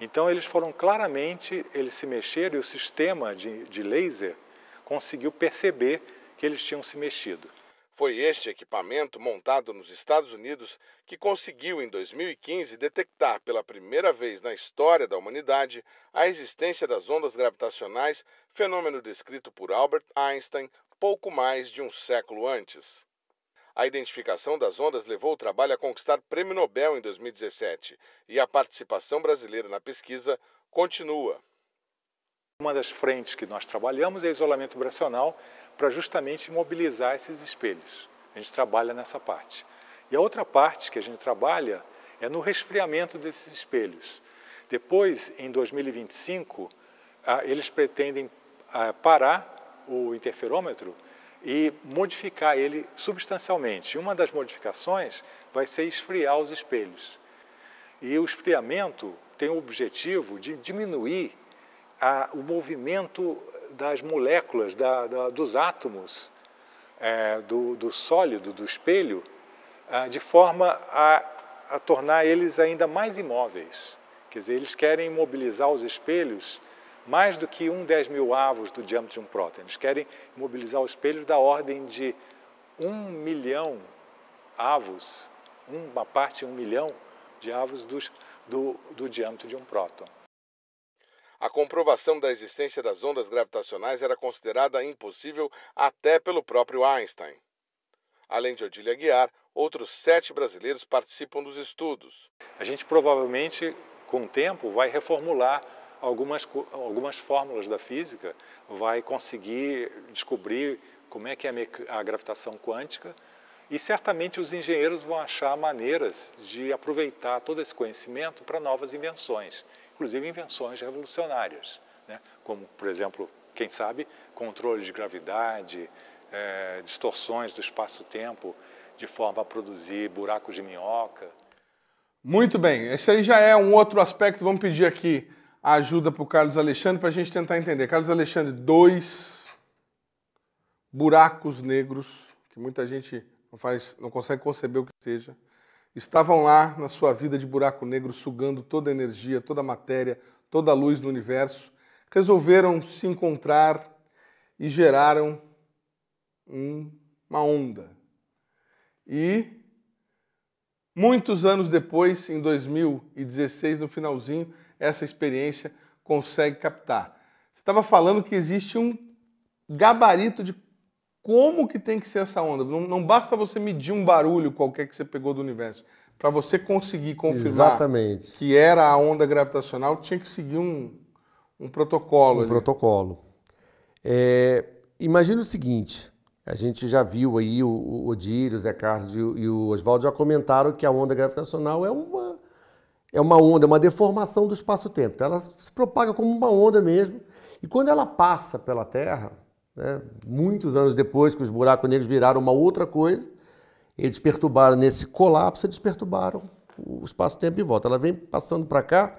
Então, eles foram claramente, eles se mexeram e o sistema de, de laser conseguiu perceber que eles tinham se mexido. Foi este equipamento, montado nos Estados Unidos, que conseguiu em 2015 detectar pela primeira vez na história da humanidade a existência das ondas gravitacionais, fenômeno descrito por Albert Einstein pouco mais de um século antes. A identificação das ondas levou o trabalho a conquistar Prêmio Nobel em 2017 e a participação brasileira na pesquisa continua. Uma das frentes que nós trabalhamos é isolamento vibracional, para justamente mobilizar esses espelhos. A gente trabalha nessa parte. E a outra parte que a gente trabalha é no resfriamento desses espelhos. Depois, em 2025, ah, eles pretendem ah, parar o interferômetro e modificar ele substancialmente. Uma das modificações vai ser esfriar os espelhos. E o esfriamento tem o objetivo de diminuir a, ah, o movimento das moléculas, da, da, dos átomos é, do, do, sólido, do espelho, é, de forma a, a tornar eles ainda mais imóveis. Quer dizer, eles querem mobilizar os espelhos mais do que um 10 mil avos do diâmetro de um próton. Eles querem mobilizar os espelhos da ordem de um milhão avos, uma parte um milhão de avos dos, do, do diâmetro de um próton. A comprovação da existência das ondas gravitacionais era considerada impossível até pelo próprio Einstein. Além de Odília Guiar, outros sete brasileiros participam dos estudos. A gente provavelmente, com o tempo, vai reformular algumas, algumas fórmulas da física, vai conseguir descobrir como é que é a gravitação quântica e certamente os engenheiros vão achar maneiras de aproveitar todo esse conhecimento para novas invenções inclusive invenções revolucionárias, né? como, por exemplo, quem sabe, controle de gravidade, é, distorções do espaço-tempo, de forma a produzir buracos de minhoca. Muito bem, esse aí já é um outro aspecto. Vamos pedir aqui a ajuda para o Carlos Alexandre para a gente tentar entender. Carlos Alexandre, dois buracos negros que muita gente não, faz, não consegue conceber o que seja estavam lá na sua vida de buraco negro, sugando toda a energia, toda a matéria, toda a luz no universo, resolveram se encontrar e geraram uma onda. E muitos anos depois, em 2016, no finalzinho, essa experiência consegue captar. Você estava falando que existe um gabarito de como que tem que ser essa onda. Não, não basta você medir um barulho qualquer que você pegou do universo. Para você conseguir confirmar Exatamente. que era a onda gravitacional, tinha que seguir um, um protocolo. Um ali. protocolo. É, imagina o seguinte: a gente já viu aí o Odir, o Zé Carlos e o, Oswaldo já comentaram que a onda gravitacional é uma, é uma onda, é uma deformação do espaço-tempo. Ela se propaga como uma onda mesmo. E quando ela passa pela Terra, né? Muitos anos depois que os buracos negros viraram uma outra coisa, eles perturbaram nesse colapso, eles perturbaram o espaço-tempo de volta. Ela vem passando para cá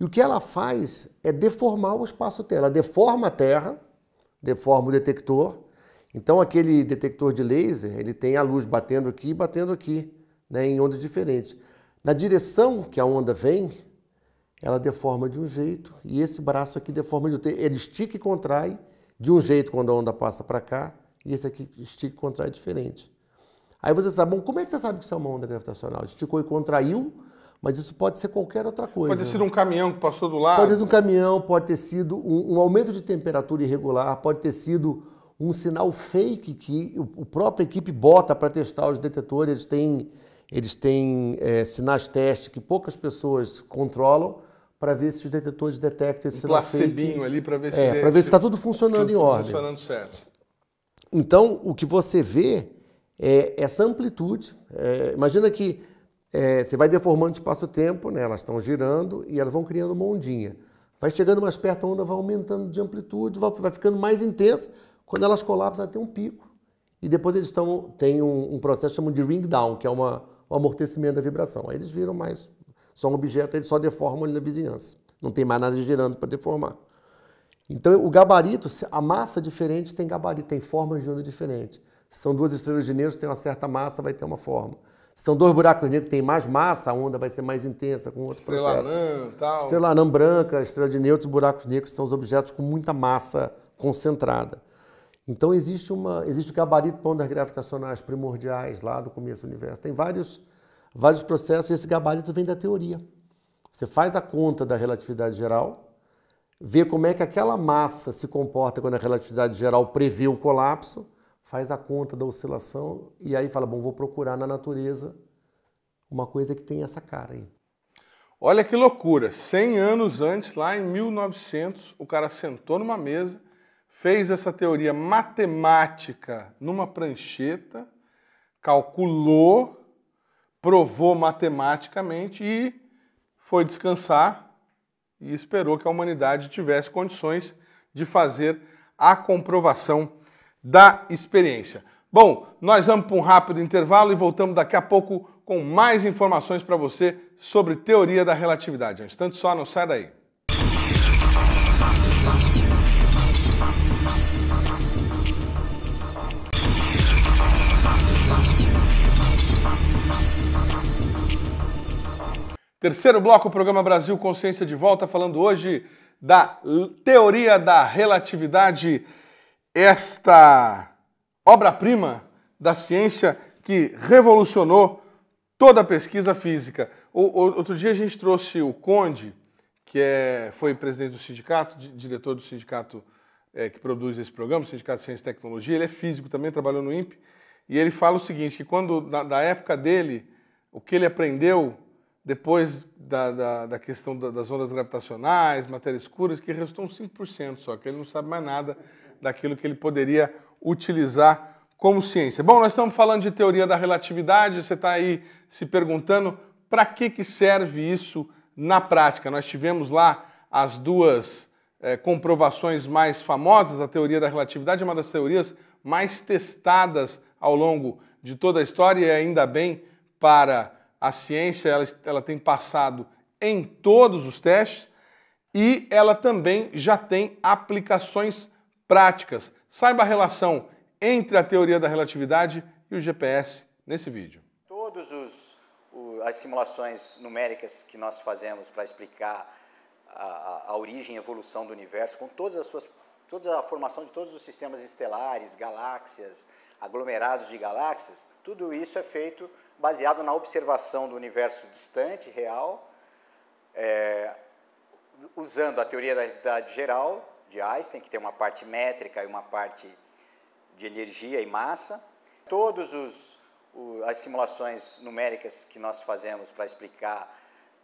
e o que ela faz é deformar o espaço-tempo. Ela deforma a Terra, deforma o detector. Então aquele detector de laser, ele tem a luz batendo aqui e batendo aqui, né, em ondas diferentes. Na direção que a onda vem, ela deforma de um jeito e esse braço aqui deforma de outro. Ele estica e contrai de um jeito quando a onda passa para cá e esse aqui estica e contrai diferente. Aí você sabe, bom, como é que você sabe que isso é uma onda gravitacional? Esticou e contraiu, mas isso pode ser qualquer outra coisa. Pode ter sido um caminhão que passou do lado. Pode ter sido um caminhão, pode ter sido um, um aumento de temperatura irregular, pode ter sido um sinal fake que o, o própria equipe bota para testar os detectores. Eles têm, eles têm é, sinais teste que poucas pessoas controlam para ver se os detetores detectam esse um placebinho ali para ver se é, para ver se está tudo funcionando tudo em ordem. Funcionando certo. Então, o que você vê é essa amplitude. É, imagina que é, você vai deformando o espaço-tempo, né? elas estão girando e elas vão criando uma ondinha. Vai chegando mais perto, a onda vai aumentando de amplitude, vai ficando mais intensa. Quando elas colapsam, ela tem um pico. E depois eles estão, tem um, um processo chamado de ring down, que é uma, um amortecimento da vibração. Aí eles viram mais só um objeto, ele só deforma ali na vizinhança. Não tem mais nada girando para deformar. Então, o gabarito, a massa diferente tem gabarito, tem forma onda diferente. Se são duas estrelas de negros, tem uma certa massa, vai ter uma forma. Se são dois buracos negros, tem mais massa, a onda vai ser mais intensa com outro estrela processo. Anã, tal. Estrela anã branca, estrela de neutros, buracos negros são os objetos com muita massa concentrada. Então existe uma, existe o gabarito para ondas gravitacionais primordiais lá do começo do universo. Tem vários vários processos, e esse gabarito vem da teoria. Você faz a conta da relatividade geral, vê como é que aquela massa se comporta quando a relatividade geral prevê o colapso, faz a conta da oscilação e aí fala: bom, vou procurar na natureza uma coisa que tem essa cara aí. Olha que loucura! 100 anos antes, lá em 1900, o cara sentou numa mesa, fez essa teoria matemática numa prancheta, calculou provou matematicamente e foi descansar e esperou que a humanidade tivesse condições de fazer a comprovação da experiência. Bom, nós vamos para um rápido intervalo e voltamos daqui a pouco com mais informações para você sobre teoria da relatividade. Um instante só, não sai daí. Terceiro bloco, o programa Brasil Consciência de Volta, falando hoje da teoria da relatividade, esta obra-prima da ciência que revolucionou toda a pesquisa física. O, o, outro dia a gente trouxe o Conde, que é, foi presidente do sindicato, diretor do sindicato é, que produz esse programa, o Sindicato de Ciência e Tecnologia. Ele é físico também, trabalhou no INPE. E ele fala o seguinte, que quando, na, da época dele, o que ele aprendeu depois da, da, da, questão das ondas gravitacionais, matéria escura, que restam 5% só, que ele não sabe mais nada daquilo que ele poderia utilizar como ciência. Bom, nós estamos falando de teoria da relatividade, você está aí se perguntando para que, que serve isso na prática. Nós tivemos lá as duas é, comprovações mais famosas, a teoria da relatividade é uma das teorias mais testadas ao longo de toda a história e ainda bem para a ciência ela, ela tem passado em todos os testes e ela também já tem aplicações práticas. Saiba a relação entre a teoria da relatividade e o GPS nesse vídeo. Todas as simulações numéricas que nós fazemos para explicar a, a, origem e evolução do universo, com todas as suas, toda a formação de todos os sistemas estelares, galáxias, aglomerados de galáxias, tudo isso é feito baseado na observação do universo distante, real, é, usando a teoria da realidade geral de Einstein, que tem uma parte métrica e uma parte de energia e massa. Todas as simulações numéricas que nós fazemos para explicar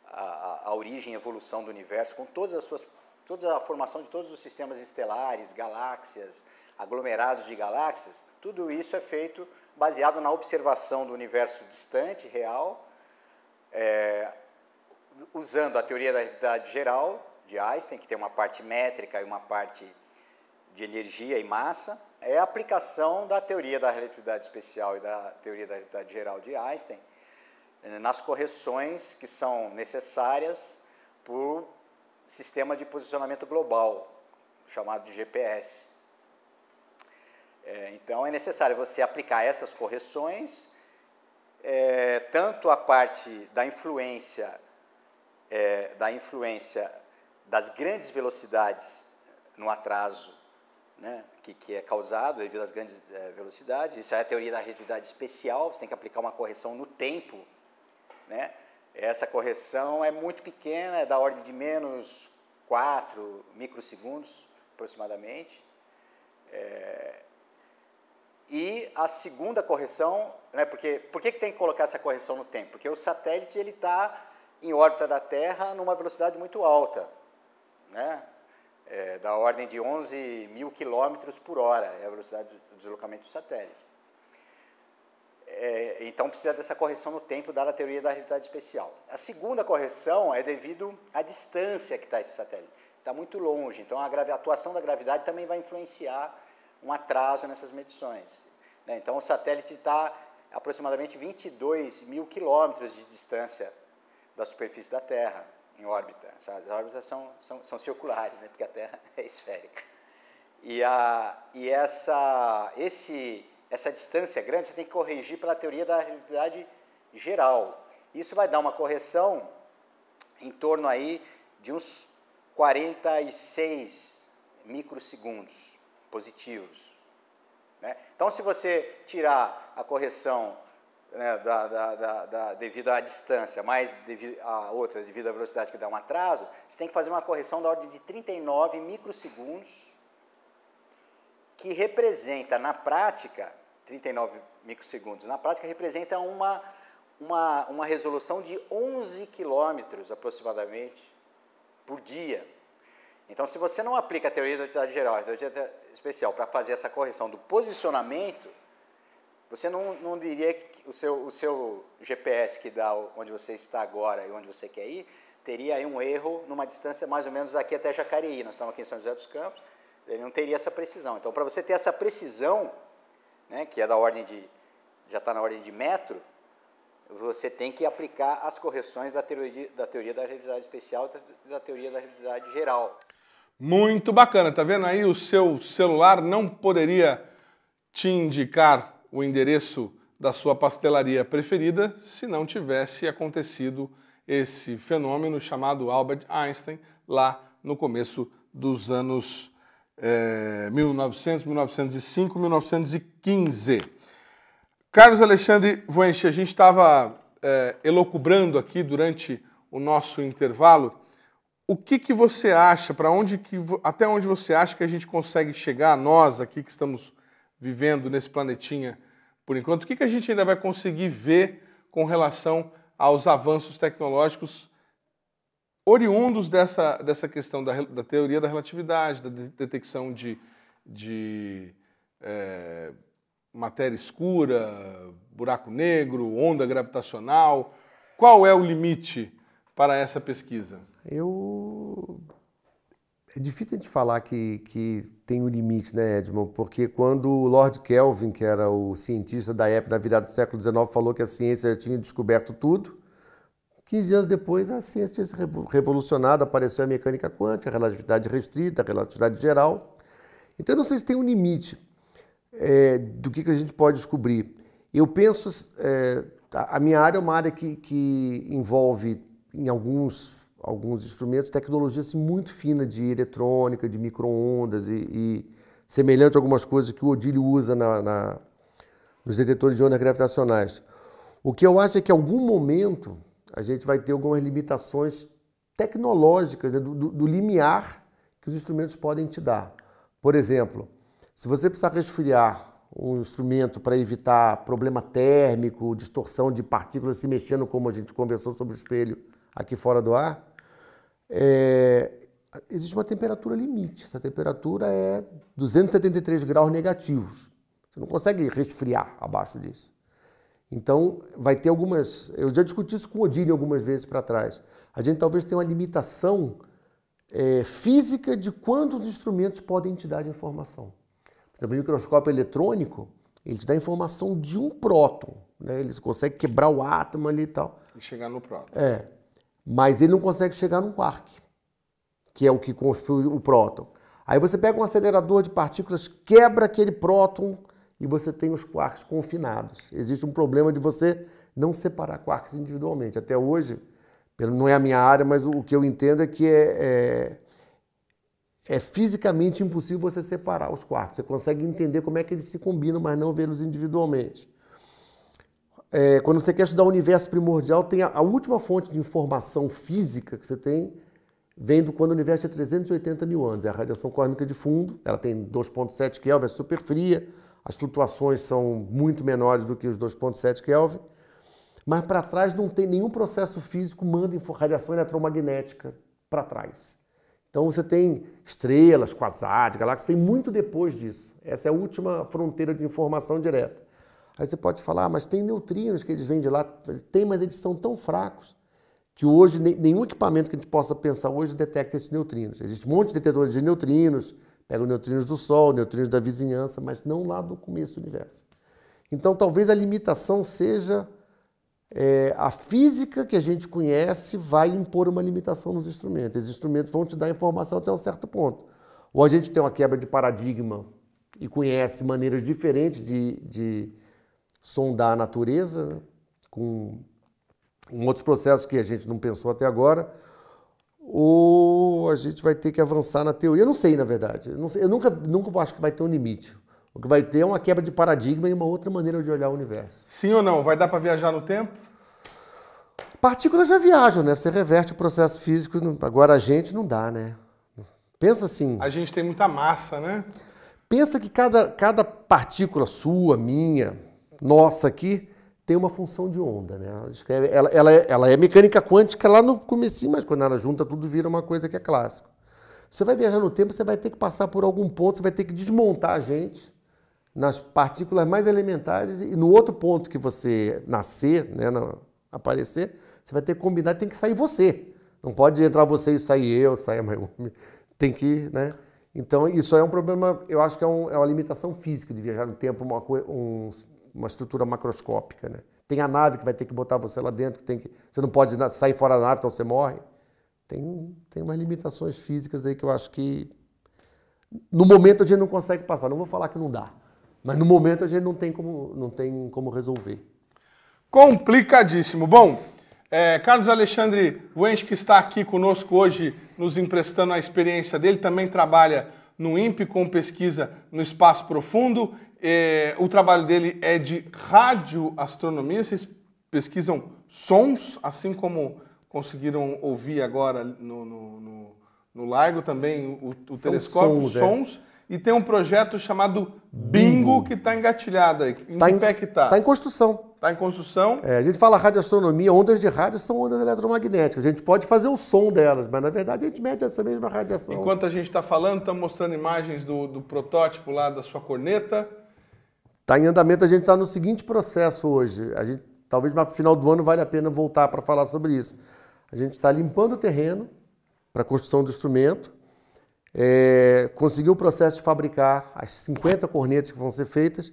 a, a, origem e evolução do universo, com todas as suas, toda a formação de todos os sistemas estelares, galáxias, aglomerados de galáxias, tudo isso é feito baseado na observação do universo distante, real, é, usando a teoria da realidade geral de Einstein, que tem uma parte métrica e uma parte de energia e massa, é a aplicação da teoria da relatividade especial e da teoria da relatividade geral de Einstein é, nas correções que são necessárias por sistema de posicionamento global, chamado de GPS. É, então, é necessário você aplicar essas correções, é, tanto a parte da influência, é, da influência das grandes velocidades no atraso né, que, que, é causado devido às grandes é, velocidades. Isso é a teoria da relatividade especial, você tem que aplicar uma correção no tempo. Né? Essa correção é muito pequena, é da ordem de menos 4 microsegundos, aproximadamente. É, e a segunda correção, né, porque por que, tem que colocar essa correção no tempo? Porque o satélite ele está em órbita da Terra numa velocidade muito alta, né? É, da ordem de 11 mil quilômetros por hora, é a velocidade do deslocamento do satélite. É, então precisa dessa correção no tempo, dada a teoria da relatividade especial. A segunda correção é devido à distância que está esse satélite. Está muito longe, então a, a atuação da gravidade também vai influenciar um atraso nessas medições. Né? Então, o satélite está aproximadamente 22 mil quilômetros de distância da superfície da Terra, em órbita. As órbitas são, são, são circulares, né? porque a Terra é esférica. E, a, e essa, esse, essa distância grande você tem que corrigir pela teoria da relatividade geral. Isso vai dar uma correção em torno aí de uns 46 microsegundos positivos. Né? Então, se você tirar a correção né, da, da, da, devido à distância, mais a outra devido à velocidade que dá um atraso, você tem que fazer uma correção da ordem de 39 microsegundos, que representa, na prática, 39 microsegundos, na prática representa uma, uma, uma resolução de 11 quilômetros, aproximadamente, por dia. Então, se você não aplica a teoria da utilidade geral, a teoria especial, para fazer essa correção do posicionamento, você não, não diria que o seu, o seu GPS que dá onde você está agora e onde você quer ir, teria aí um erro numa distância mais ou menos daqui até Jacareí. Nós estamos aqui em São José dos Campos, ele não teria essa precisão. Então, para você ter essa precisão, né, que é da ordem de, já está na ordem de metro, você tem que aplicar as correções da teoria da, teoria da relatividade especial e da teoria da relatividade geral. Muito bacana, tá vendo aí? O seu celular não poderia te indicar o endereço da sua pastelaria preferida se não tivesse acontecido esse fenômeno chamado Albert Einstein lá no começo dos anos é, 1900, 1905, 1915. Carlos Alexandre Voenche, a gente estava é, eh, elocubrando aqui durante o nosso intervalo o que, que você acha, para onde que, até onde você acha que a gente consegue chegar, nós aqui que estamos vivendo nesse planetinha por enquanto, o que, que a gente ainda vai conseguir ver com relação aos avanços tecnológicos oriundos dessa, dessa questão da, da teoria da relatividade, da detecção de, de é, matéria escura, buraco negro, onda gravitacional? Qual é o limite? para essa pesquisa? Eu é difícil de falar que, que tem um limite, né, Edmond? Porque quando o Lord Kelvin, que era o cientista da época da virada do século XIX, falou que a ciência tinha descoberto tudo, 15 anos depois a ciência tinha se revolucionado, apareceu a mecânica quântica, a relatividade restrita, a relatividade geral. Então, eu não sei se tem um limite é, do que, que a gente pode descobrir. Eu penso, é, a minha área é uma área que, que envolve em alguns, alguns instrumentos, tecnologia assim, muito fina de eletrônica, de microondas e, e semelhante a algumas coisas que o Odílio usa na, na, nos detectores de ondas gravitacionais. O que eu acho é que em algum momento a gente vai ter algumas limitações tecnológicas né, do, do, do limiar que os instrumentos podem te dar. Por exemplo, se você precisar resfriar um instrumento para evitar problema térmico, distorção de partículas se mexendo, como a gente conversou sobre o espelho aqui fora do ar, é, existe uma temperatura limite. Essa temperatura é 273 graus negativos. Você não consegue resfriar abaixo disso. Então, vai ter algumas. Eu já discuti isso com o Odile algumas vezes para trás. A gente talvez tenha uma limitação é, física de quantos instrumentos podem te dar de informação. Por exemplo, o microscópio eletrônico, ele te dá informação de um próton. Né? Ele consegue quebrar o átomo ali e tal. E chegar no próton. É mas ele não consegue chegar num quark, que é o que construiu o próton. Aí você pega um acelerador de partículas, quebra aquele próton e você tem os quarks confinados. Existe um problema de você não separar quarks individualmente. Até hoje, não é a minha área, mas o que eu entendo é que é, é, é fisicamente impossível você separar os quarks. Você consegue entender como é que eles se combinam, mas não vê-los individualmente. É, quando você quer estudar o universo primordial, tem a, a, última fonte de informação física que você tem vem do quando o universo é 380 mil anos. É a radiação cósmica de fundo, ela tem 2,7 Kelvin, é super fria, as flutuações são muito menores do que os 2,7 Kelvin. Mas para trás não tem nenhum processo físico manda radiação eletromagnética para trás. Então você tem estrelas, quasares, galáxias, tem muito depois disso. Essa é a última fronteira de informação direta. Aí você pode falar, ah, mas tem neutrinos que eles vendem lá. Tem, mas eles são tão fracos que hoje nenhum equipamento que a gente possa pensar hoje detecta esses neutrinos. Existe um monte de detetores de neutrinos, pegam neutrinos do Sol, neutrinos da vizinhança, mas não lá do começo do universo. Então talvez a limitação seja é, a física que a gente conhece vai impor uma limitação nos instrumentos. Esses instrumentos vão te dar informação até um certo ponto. Ou a gente tem uma quebra de paradigma e conhece maneiras diferentes de, de sondar a natureza, com um outro processo que a gente não pensou até agora, ou a gente vai ter que avançar na teoria. Eu não sei, na verdade. Eu, sei, eu nunca, nunca acho que vai ter um limite. O que vai ter é uma quebra de paradigma e uma outra maneira de olhar o universo. Sim ou não? Vai dar para viajar no tempo? Partículas já viajam, né? Você reverte o processo físico. Agora a gente não dá, né? Pensa assim. A gente tem muita massa, né? Pensa que cada, cada partícula sua, minha, nossa aqui tem uma função de onda, né? Ela, escreve, ela, ela, é, ela é mecânica quântica lá no começo, mas quando ela junta tudo vira uma coisa que é clássico. Você vai viajar no tempo, você vai ter que passar por algum ponto, você vai ter que desmontar a gente nas partículas mais elementares e no outro ponto que você nascer, né, aparecer, você vai ter que combinar, tem que sair você. Não pode entrar você e sair eu, sair a Mayumi. Tem que, né? Então, isso é um problema, eu acho que é, um, é uma limitação física de viajar no tempo, uma, um, uma estrutura macroscópica. Né? Tem a nave que vai ter que botar você lá dentro, que tem que, você não pode sair fora da nave, então você morre. Tem, tem umas limitações físicas aí que eu acho que no momento a gente não consegue passar. Não vou falar que não dá, mas no momento a gente não tem como, não tem como resolver. Complicadíssimo. Bom, é, Carlos Alexandre Wensch, que está aqui conosco hoje, nos emprestando a experiência dele, também trabalha no INPE com pesquisa no espaço profundo. É, o trabalho dele é de radioastronomia. Vocês pesquisam sons, assim como conseguiram ouvir agora no, no, no, no Largo também o, o telescópio, sons. É. sons é. E tem um projeto chamado Bingo, Bingo. que está engatilhado aí. Em tá que em, pé que está? Está em construção. Está em construção. É, a gente fala radioastronomia, ondas de rádio são ondas eletromagnéticas. A gente pode fazer o som delas, mas na verdade a gente mede essa mesma radiação. Enquanto a gente está falando, estamos mostrando imagens do, do protótipo lá da sua corneta. Está em andamento, a gente está no seguinte processo hoje. A gente, talvez no final do ano vale a pena voltar para falar sobre isso. A gente está limpando o terreno para a construção do instrumento. É, conseguiu o processo de fabricar as 50 cornetas que vão ser feitas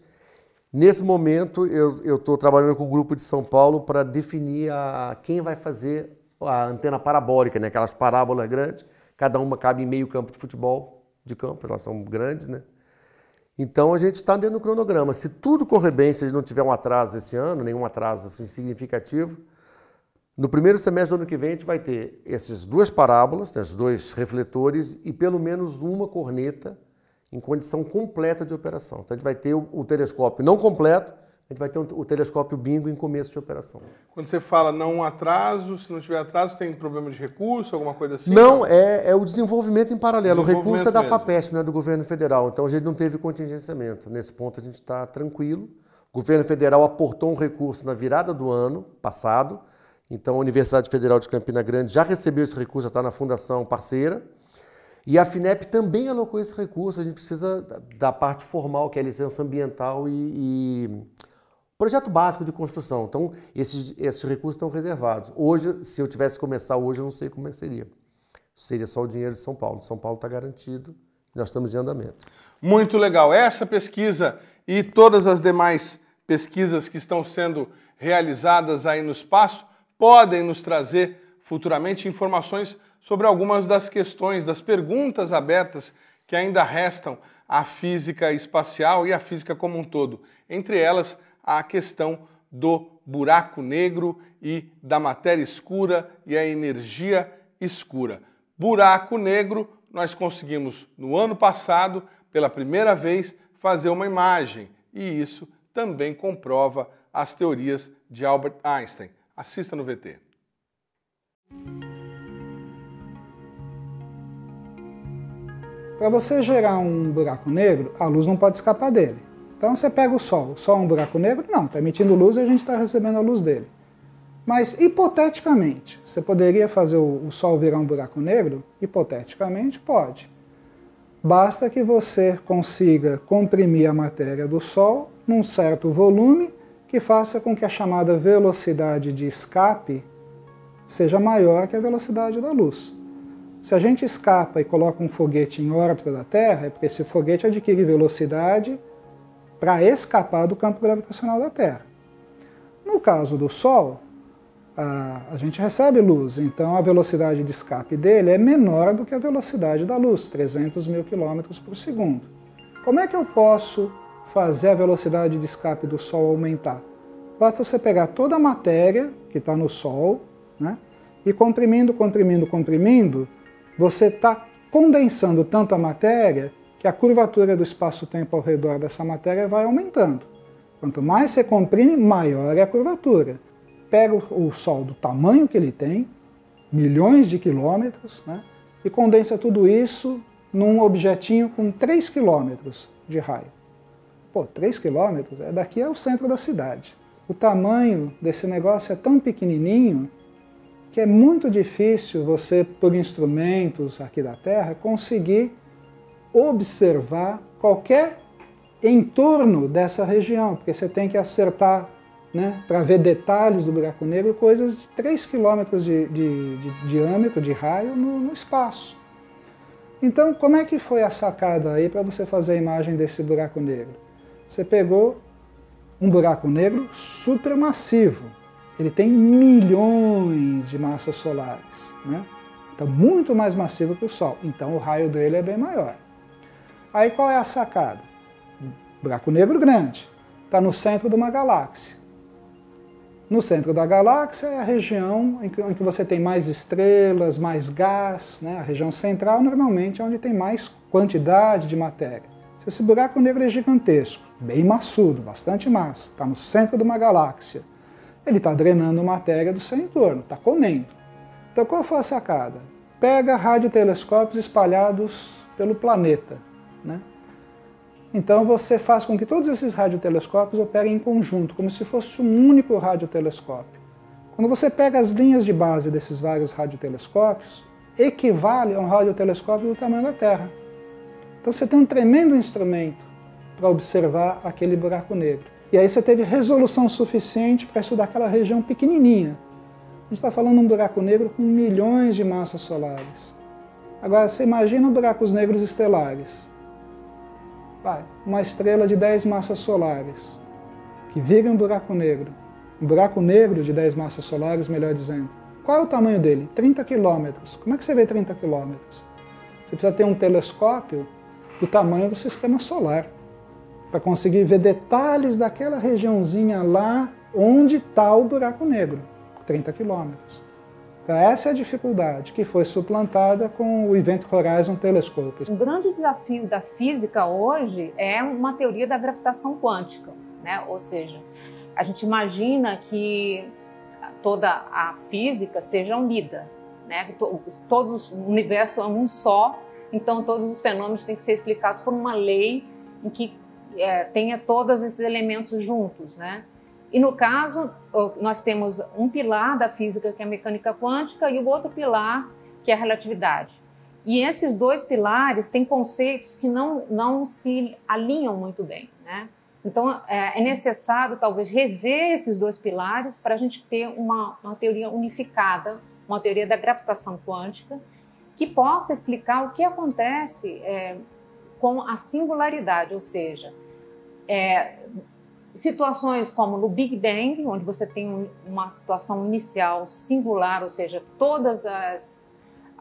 Nesse momento, eu estou trabalhando com o grupo de São Paulo para definir a, quem vai fazer a antena parabólica, né? aquelas parábolas grandes, cada uma cabe em meio campo de futebol, de campo, elas são grandes, né? Então a gente está dentro do cronograma. Se tudo correr bem, se a gente não tiver um atraso esse ano, nenhum atraso assim, significativo, no primeiro semestre do ano que vem a gente vai ter essas duas parábolas, né, os dois refletores e pelo menos uma corneta em condição completa de operação. Então a gente vai ter o, o telescópio não completo, a gente vai ter um, o telescópio bingo em começo de operação. Quando você fala não atraso, se não tiver atraso, tem problema de recurso, alguma coisa assim? Não, É, é, o desenvolvimento em paralelo. Desenvolvimento o recurso é da FAPESP, né, do governo federal. Então a gente não teve contingenciamento. Nesse ponto a gente está tranquilo. O governo federal aportou um recurso na virada do ano passado. Então a Universidade Federal de Campina Grande já recebeu esse recurso, já está na fundação parceira. E a FINEP também alocou esse recurso, a gente precisa da parte formal, que é licença ambiental e, e, projeto básico de construção. Então, esses, esses recursos estão reservados. Hoje, se eu tivesse que começar hoje, eu não sei como é seria. Seria só o dinheiro de São Paulo. São Paulo está garantido, nós estamos em andamento. Muito legal. Essa pesquisa e todas as demais pesquisas que estão sendo realizadas aí no espaço podem nos trazer futuramente informações sobre algumas das questões, das perguntas abertas que ainda restam à física espacial e à física como um todo. Entre elas, a questão do buraco negro e da matéria escura e a energia escura. Buraco negro, nós conseguimos no ano passado, pela primeira vez, fazer uma imagem e isso também comprova as teorias de Albert Einstein. Assista no VT. Para você gerar um buraco negro, a luz não pode escapar dele. Então você pega o Sol. O Sol é um buraco negro? Não, está emitindo luz e a gente está recebendo a luz dele. Mas, hipoteticamente, você poderia fazer o, Sol virar um buraco negro? Hipoteticamente, pode. Basta que você consiga comprimir a matéria do Sol num certo volume que faça com que a chamada velocidade de escape seja maior que a velocidade da luz. Se a gente escapa e coloca um foguete em órbita da Terra, é porque esse foguete adquire velocidade para escapar do campo gravitacional da Terra. No caso do Sol, a, a, gente recebe luz, então a velocidade de escape dele é menor do que a velocidade da luz, 300 mil quilômetros por segundo. Como é que eu posso fazer a velocidade de escape do Sol aumentar? Basta você pegar toda a matéria que está no Sol, né, e comprimindo, comprimindo, comprimindo, você está condensando tanto a matéria que a curvatura do espaço-tempo ao redor dessa matéria vai aumentando. Quanto mais você comprime, maior é a curvatura. Pega o Sol do tamanho que ele tem, milhões de quilômetros, né, e condensa tudo isso num objetinho com 3 quilômetros de raio. Pô, 3 quilômetros? É daqui ao centro da cidade. O tamanho desse negócio é tão pequenininho que é muito difícil você, por instrumentos aqui da Terra, conseguir observar qualquer entorno dessa região, porque você tem que acertar né, para ver detalhes do buraco negro, coisas de 3 km de, de, de diâmetro de raio no, no, espaço. Então, como é que foi a sacada aí para você fazer a imagem desse buraco negro? Você pegou um buraco negro supermassivo, ele tem milhões de massas solares, né? Então, muito mais massivo que o Sol. Então, o raio dele é bem maior. Aí, qual é a sacada? Um buraco negro grande. Está no centro de uma galáxia. No centro da galáxia é a região em que, você tem mais estrelas, mais gás. Né? A região central, normalmente, é onde tem mais quantidade de matéria. Se então, esse buraco negro é gigantesco, bem maçudo, bastante massa, está no centro de uma galáxia ele está drenando matéria do seu entorno, está comendo. Então qual foi a sacada? Pega radiotelescópios espalhados pelo planeta. Né? Então você faz com que todos esses radiotelescópios operem em conjunto, como se fosse um único radiotelescópio. Quando você pega as linhas de base desses vários radiotelescópios, equivale a um radiotelescópio do tamanho da Terra. Então você tem um tremendo instrumento para observar aquele buraco negro. E aí você teve resolução suficiente para estudar aquela região pequenininha. A gente está falando de um buraco negro com milhões de massas solares. Agora, você imagina buracos negros estelares. Vai, uma estrela de 10 massas solares, que vira um buraco negro. Um buraco negro de 10 massas solares, melhor dizendo. Qual é o tamanho dele? 30 quilômetros. Como é que você vê 30 quilômetros? Você precisa ter um telescópio do tamanho do sistema solar para conseguir ver detalhes daquela regiãozinha lá onde está o buraco negro, 30 quilômetros. Então, essa é a dificuldade que foi suplantada com o Event Horizon Telescope. Um grande desafio da física hoje é uma teoria da gravitação quântica, né? ou seja, a gente imagina que toda a física seja unida, né? todos o universo é um só, então todos os fenômenos têm que ser explicados por uma lei em que é, tenha todos esses elementos juntos, né? E no caso, nós temos um pilar da física, que é a mecânica quântica, e o outro pilar, que é a relatividade. E esses dois pilares têm conceitos que não, não se alinham muito bem. Né? Então, é, é necessário, talvez, rever esses dois pilares para a gente ter uma, uma teoria unificada, uma teoria da gravitação quântica, que possa explicar o que acontece é, com a singularidade, ou seja, é, situações como no Big Bang, onde você tem uma situação inicial singular, ou seja, todas as,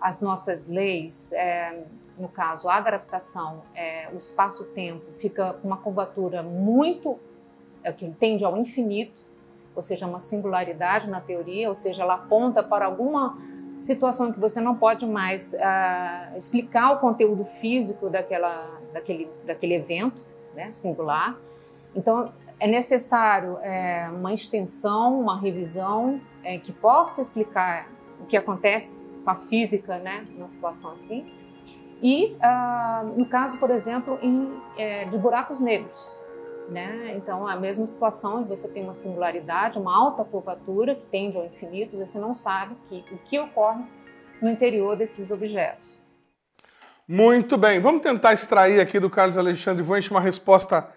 as nossas leis, é, no caso a gravitação, é, o espaço-tempo, fica com uma curvatura muito é, que tende ao infinito, ou seja, uma singularidade na teoria, ou seja, ela aponta para alguma situação em que você não pode mais ah, explicar o conteúdo físico daquela, daquele, daquele evento né, singular. Então, é necessário é, uma extensão, uma revisão é, que possa explicar o que acontece com a física né, numa situação assim. E, ah, no caso, por exemplo, em, é, de buracos negros. Né? Então, a mesma situação, você tem uma singularidade, uma alta curvatura que tende ao infinito, você não sabe que, o que ocorre no interior desses objetos. Muito bem, vamos tentar extrair aqui do Carlos Alexandre Voigt uma resposta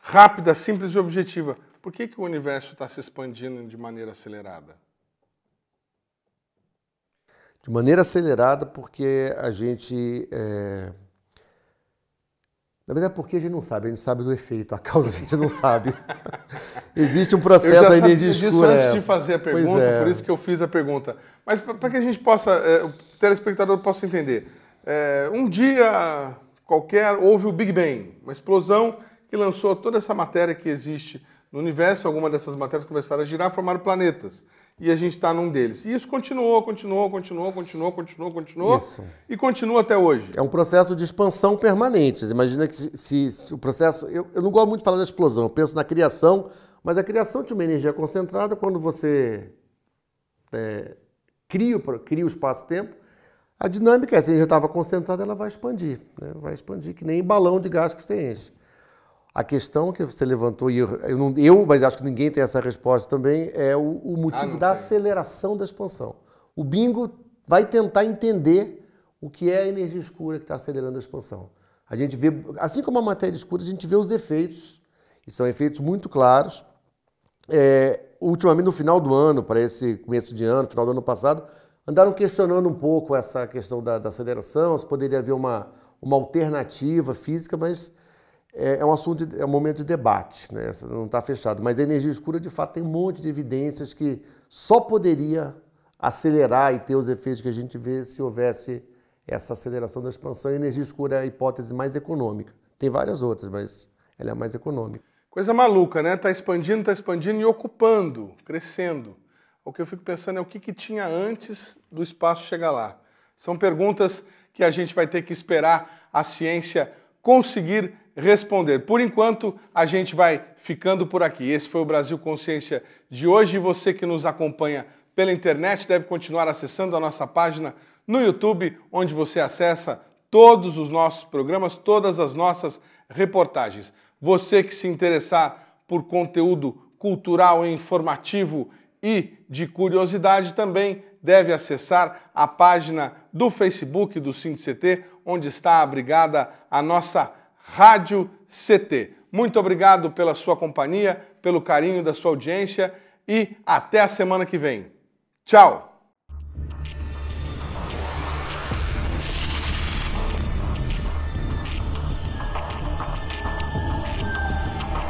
rápida, simples e objetiva. Por que, que o universo está se expandindo de maneira acelerada? De maneira acelerada porque a gente... É na verdade, é porque a gente não sabe, a gente sabe do efeito, a causa a gente não sabe. Existe um processo da energia escura. Disso antes é. de fazer a pergunta, é. por isso que eu fiz a pergunta. Mas para que a gente possa, é, o telespectador possa entender, é, um dia qualquer houve o Big Bang, uma explosão que lançou toda essa matéria que existe no universo. Algumas dessas matérias começaram a girar, formaram planetas e a gente está num deles. E isso continuou, continuou, continuou, continuou, continuou, continuou isso. e continua até hoje. É um processo de expansão permanente. Imagina que se, se o processo. Eu, eu, não gosto muito de falar da explosão, eu penso na criação, mas a criação de uma energia concentrada, quando você é, cria, cria o espaço-tempo, a dinâmica, é, se a energia estava concentrada, ela vai expandir. Né? Vai expandir, que nem balão de gás que você enche. A questão que você levantou, e eu, eu, não, eu, mas acho que ninguém tem essa resposta também, é o, o motivo ah, da tem. aceleração da expansão. O bingo vai tentar entender o que é a energia escura que está acelerando a expansão. A gente vê, assim como a matéria escura, a gente vê os efeitos, e são efeitos muito claros. É, ultimamente, no final do ano, para esse começo de ano, final do ano passado, andaram questionando um pouco essa questão da, da aceleração, se poderia haver uma, uma alternativa física, mas é, é, um assunto, de, é um momento de debate, né? não está fechado. Mas a energia escura, de fato, tem um monte de evidências que só poderia acelerar e ter os efeitos que a gente vê se houvesse essa aceleração da expansão. A energia escura é a hipótese mais econômica. Tem várias outras, mas ela é a mais econômica. Coisa maluca, né? Está expandindo, está expandindo e ocupando, crescendo. O que eu fico pensando é o que, que tinha antes do espaço chegar lá. São perguntas que a gente vai ter que esperar a ciência conseguir responder. Por enquanto, a gente vai ficando por aqui. Esse foi o Brasil Consciência de hoje. Você que nos acompanha pela internet deve continuar acessando a nossa página no YouTube, onde você acessa todos os nossos programas, todas as nossas reportagens. Você que se interessar por conteúdo cultural e informativo e de curiosidade também deve acessar a página do Facebook do SindCT, onde está abrigada a nossa Rádio CT. Muito obrigado pela sua companhia, pelo carinho da sua audiência e até a semana que vem. Tchau!